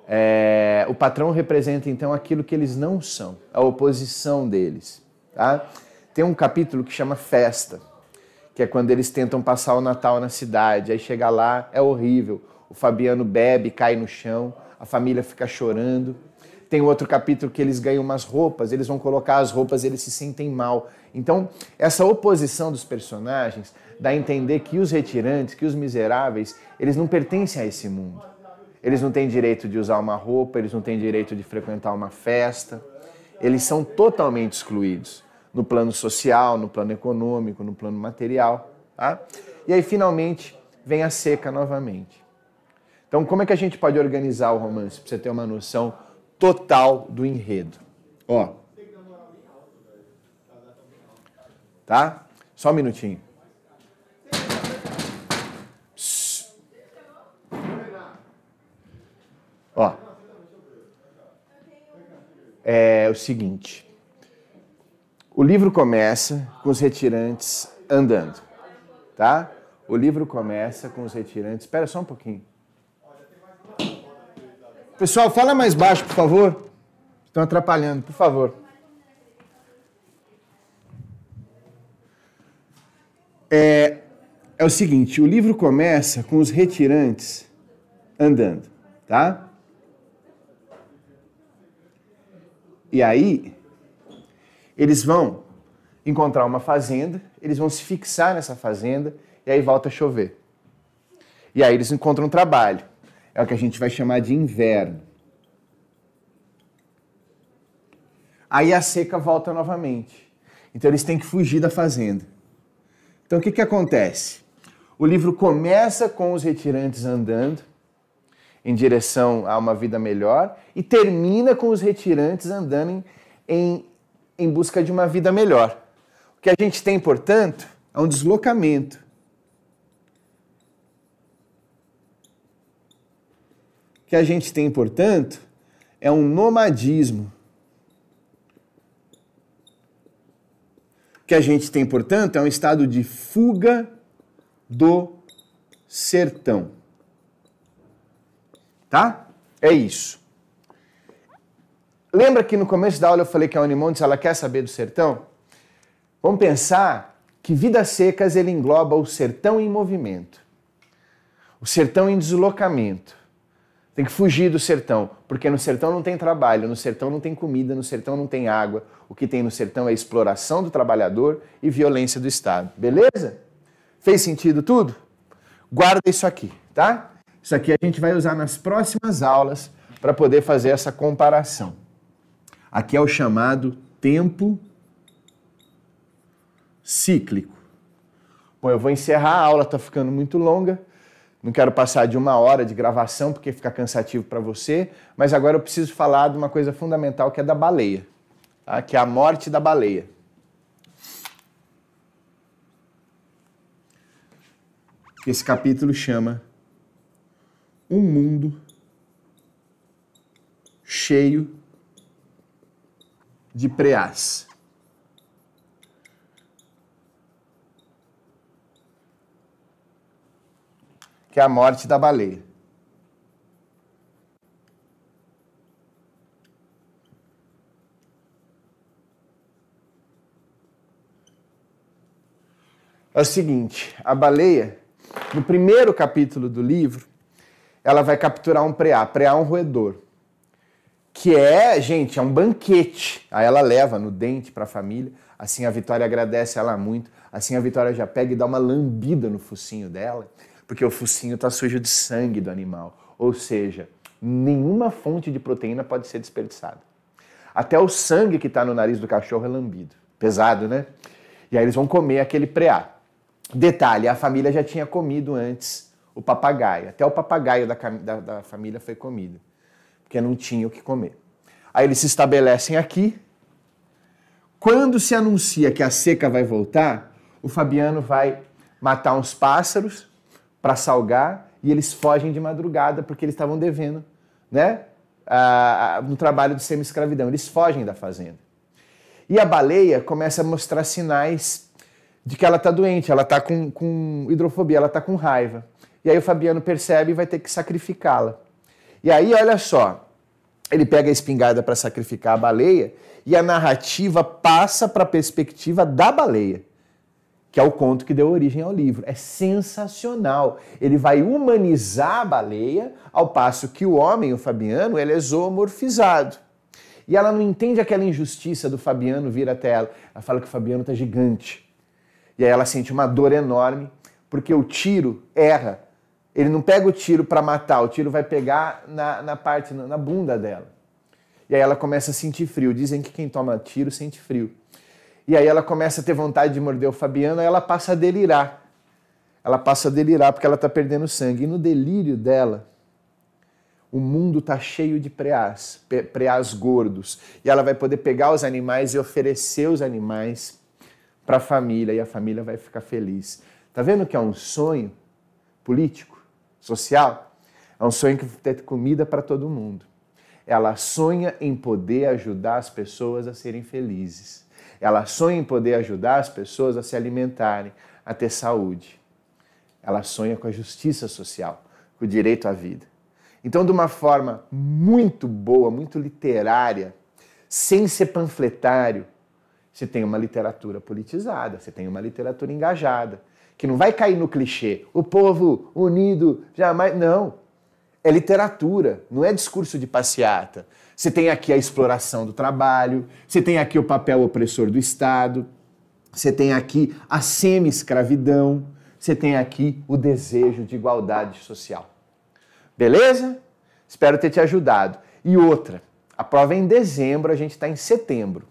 É, o patrão representa então aquilo que eles não são, a oposição deles. Tá? Tem um capítulo que chama Festa, que é quando eles tentam passar o Natal na cidade. Aí chega lá, é horrível. O Fabiano bebe, cai no chão, a família fica chorando. Tem outro capítulo que eles ganham umas roupas, eles vão colocar as roupas, eles se sentem mal. Então, essa oposição dos personagens dá a entender que os retirantes, que os miseráveis, eles não pertencem a esse mundo eles não têm direito de usar uma roupa, eles não têm direito de frequentar uma festa. Eles são totalmente excluídos no plano social, no plano econômico, no plano material. Tá? E aí, finalmente, vem a seca novamente. Então, como é que a gente pode organizar o romance para você ter uma noção total do enredo? Ó. Tá? Só um minutinho. Ó. É o seguinte. O livro começa com os retirantes andando, tá? O livro começa com os retirantes. Espera só um pouquinho. Pessoal, fala mais baixo, por favor. Estão atrapalhando, por favor. É, é o seguinte, o livro começa com os retirantes andando, tá? E aí, eles vão encontrar uma fazenda, eles vão se fixar nessa fazenda, e aí volta a chover. E aí eles encontram um trabalho. É o que a gente vai chamar de inverno. Aí a seca volta novamente. Então eles têm que fugir da fazenda. Então o que, que acontece? O livro começa com os retirantes andando, em direção a uma vida melhor e termina com os retirantes andando em, em, em busca de uma vida melhor. O que a gente tem, portanto, é um deslocamento. O que a gente tem, portanto, é um nomadismo. O que a gente tem, portanto, é um estado de fuga do sertão tá? É isso. Lembra que no começo da aula eu falei que a Unimontes ela quer saber do sertão? Vamos pensar que Vidas Secas ele engloba o sertão em movimento, o sertão em deslocamento. Tem que fugir do sertão, porque no sertão não tem trabalho, no sertão não tem comida, no sertão não tem água. O que tem no sertão é exploração do trabalhador e violência do Estado. Beleza? Fez sentido tudo? Guarda isso aqui, tá? Isso aqui a gente vai usar nas próximas aulas para poder fazer essa comparação. Aqui é o chamado tempo cíclico. Bom, eu vou encerrar a aula, está ficando muito longa. Não quero passar de uma hora de gravação porque fica cansativo para você, mas agora eu preciso falar de uma coisa fundamental que é da baleia, tá? que é a morte da baleia. Esse capítulo chama um mundo cheio de preás. Que é a morte da baleia. É o seguinte, a baleia, no primeiro capítulo do livro, ela vai capturar um preá. Preá é um roedor. Que é, gente, é um banquete. Aí ela leva no dente para a família. Assim a Vitória agradece ela muito. Assim a Vitória já pega e dá uma lambida no focinho dela, porque o focinho está sujo de sangue do animal. Ou seja, nenhuma fonte de proteína pode ser desperdiçada. Até o sangue que está no nariz do cachorro é lambido. Pesado, né? E aí eles vão comer aquele preá. Detalhe, a família já tinha comido antes o papagaio. Até o papagaio da, da, da família foi comido, porque não tinha o que comer. Aí eles se estabelecem aqui. Quando se anuncia que a seca vai voltar, o Fabiano vai matar uns pássaros para salgar e eles fogem de madrugada porque eles estavam devendo, né? a no trabalho de semi-escravidão. Eles fogem da fazenda. E a baleia começa a mostrar sinais de que ela está doente, ela está com, com hidrofobia, ela está com raiva. E aí o Fabiano percebe e vai ter que sacrificá-la. E aí, olha só, ele pega a espingarda para sacrificar a baleia e a narrativa passa para a perspectiva da baleia, que é o conto que deu origem ao livro. É sensacional. Ele vai humanizar a baleia, ao passo que o homem, o Fabiano, ele é zoomorfizado. E ela não entende aquela injustiça do Fabiano vir até ela. Ela fala que o Fabiano está gigante. E aí ela sente uma dor enorme, porque o tiro erra ele não pega o tiro para matar, o tiro vai pegar na, na parte, na, na bunda dela. E aí ela começa a sentir frio. Dizem que quem toma tiro sente frio. E aí ela começa a ter vontade de morder o Fabiano, aí ela passa a delirar. Ela passa a delirar porque ela está perdendo sangue. E no delírio dela, o mundo tá cheio de preás, preás gordos. E ela vai poder pegar os animais e oferecer os animais para a família, e a família vai ficar feliz. Tá vendo que é um sonho político? social, é um sonho que tem é comida para todo mundo. Ela sonha em poder ajudar as pessoas a serem felizes. Ela sonha em poder ajudar as pessoas a se alimentarem, a ter saúde. Ela sonha com a justiça social, com o direito à vida. Então, de uma forma muito boa, muito literária, sem ser panfletário, você tem uma literatura politizada, você tem uma literatura engajada que não vai cair no clichê. O povo unido jamais. Não. É literatura, não é discurso de passeata. Você tem aqui a exploração do trabalho, você tem aqui o papel opressor do Estado, você tem aqui a semi-escravidão, você tem aqui o desejo de igualdade social. Beleza? Espero ter te ajudado. E outra, a prova é em dezembro, a gente está em setembro.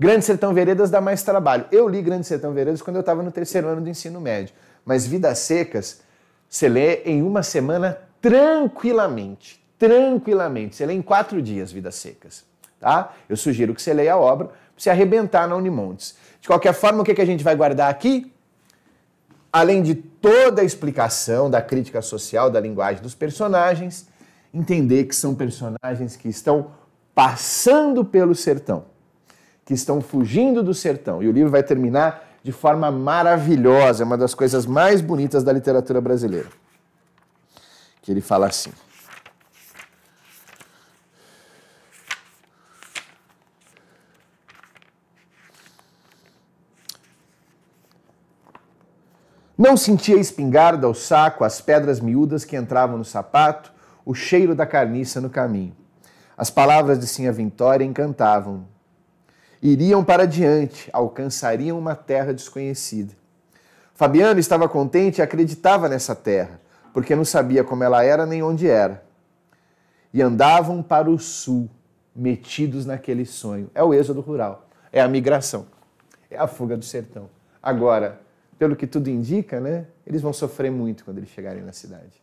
Grande Sertão Veredas dá mais trabalho. Eu li Grande Sertão Veredas quando eu estava no terceiro ano do ensino médio. Mas Vidas Secas, você lê em uma semana tranquilamente. Tranquilamente. Você lê em quatro dias Vidas Secas. Tá? Eu sugiro que você leia a obra para se arrebentar na Unimontes. De qualquer forma, o que, que a gente vai guardar aqui? Além de toda a explicação da crítica social, da linguagem dos personagens, entender que são personagens que estão passando pelo sertão que estão fugindo do sertão. E o livro vai terminar de forma maravilhosa, é uma das coisas mais bonitas da literatura brasileira. Que ele fala assim. Não sentia a espingarda, o saco, as pedras miúdas que entravam no sapato, o cheiro da carniça no caminho. As palavras de Sinha Vitória encantavam iriam para diante, alcançariam uma terra desconhecida. Fabiano estava contente e acreditava nessa terra, porque não sabia como ela era nem onde era. E andavam para o sul, metidos naquele sonho. É o êxodo rural, é a migração, é a fuga do sertão. Agora, pelo que tudo indica, né, eles vão sofrer muito quando eles chegarem na cidade.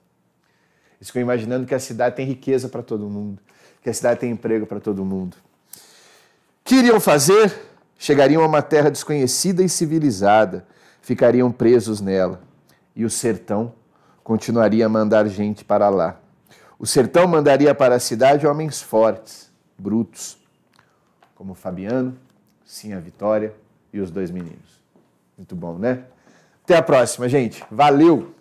Eles ficam imaginando que a cidade tem riqueza para todo mundo, que a cidade tem emprego para todo mundo. Que iriam fazer? Chegariam a uma terra desconhecida e civilizada, ficariam presos nela, e o sertão continuaria a mandar gente para lá. O sertão mandaria para a cidade homens fortes, brutos, como Fabiano, Sim a Vitória e os dois meninos. Muito bom, né? Até a próxima, gente. Valeu!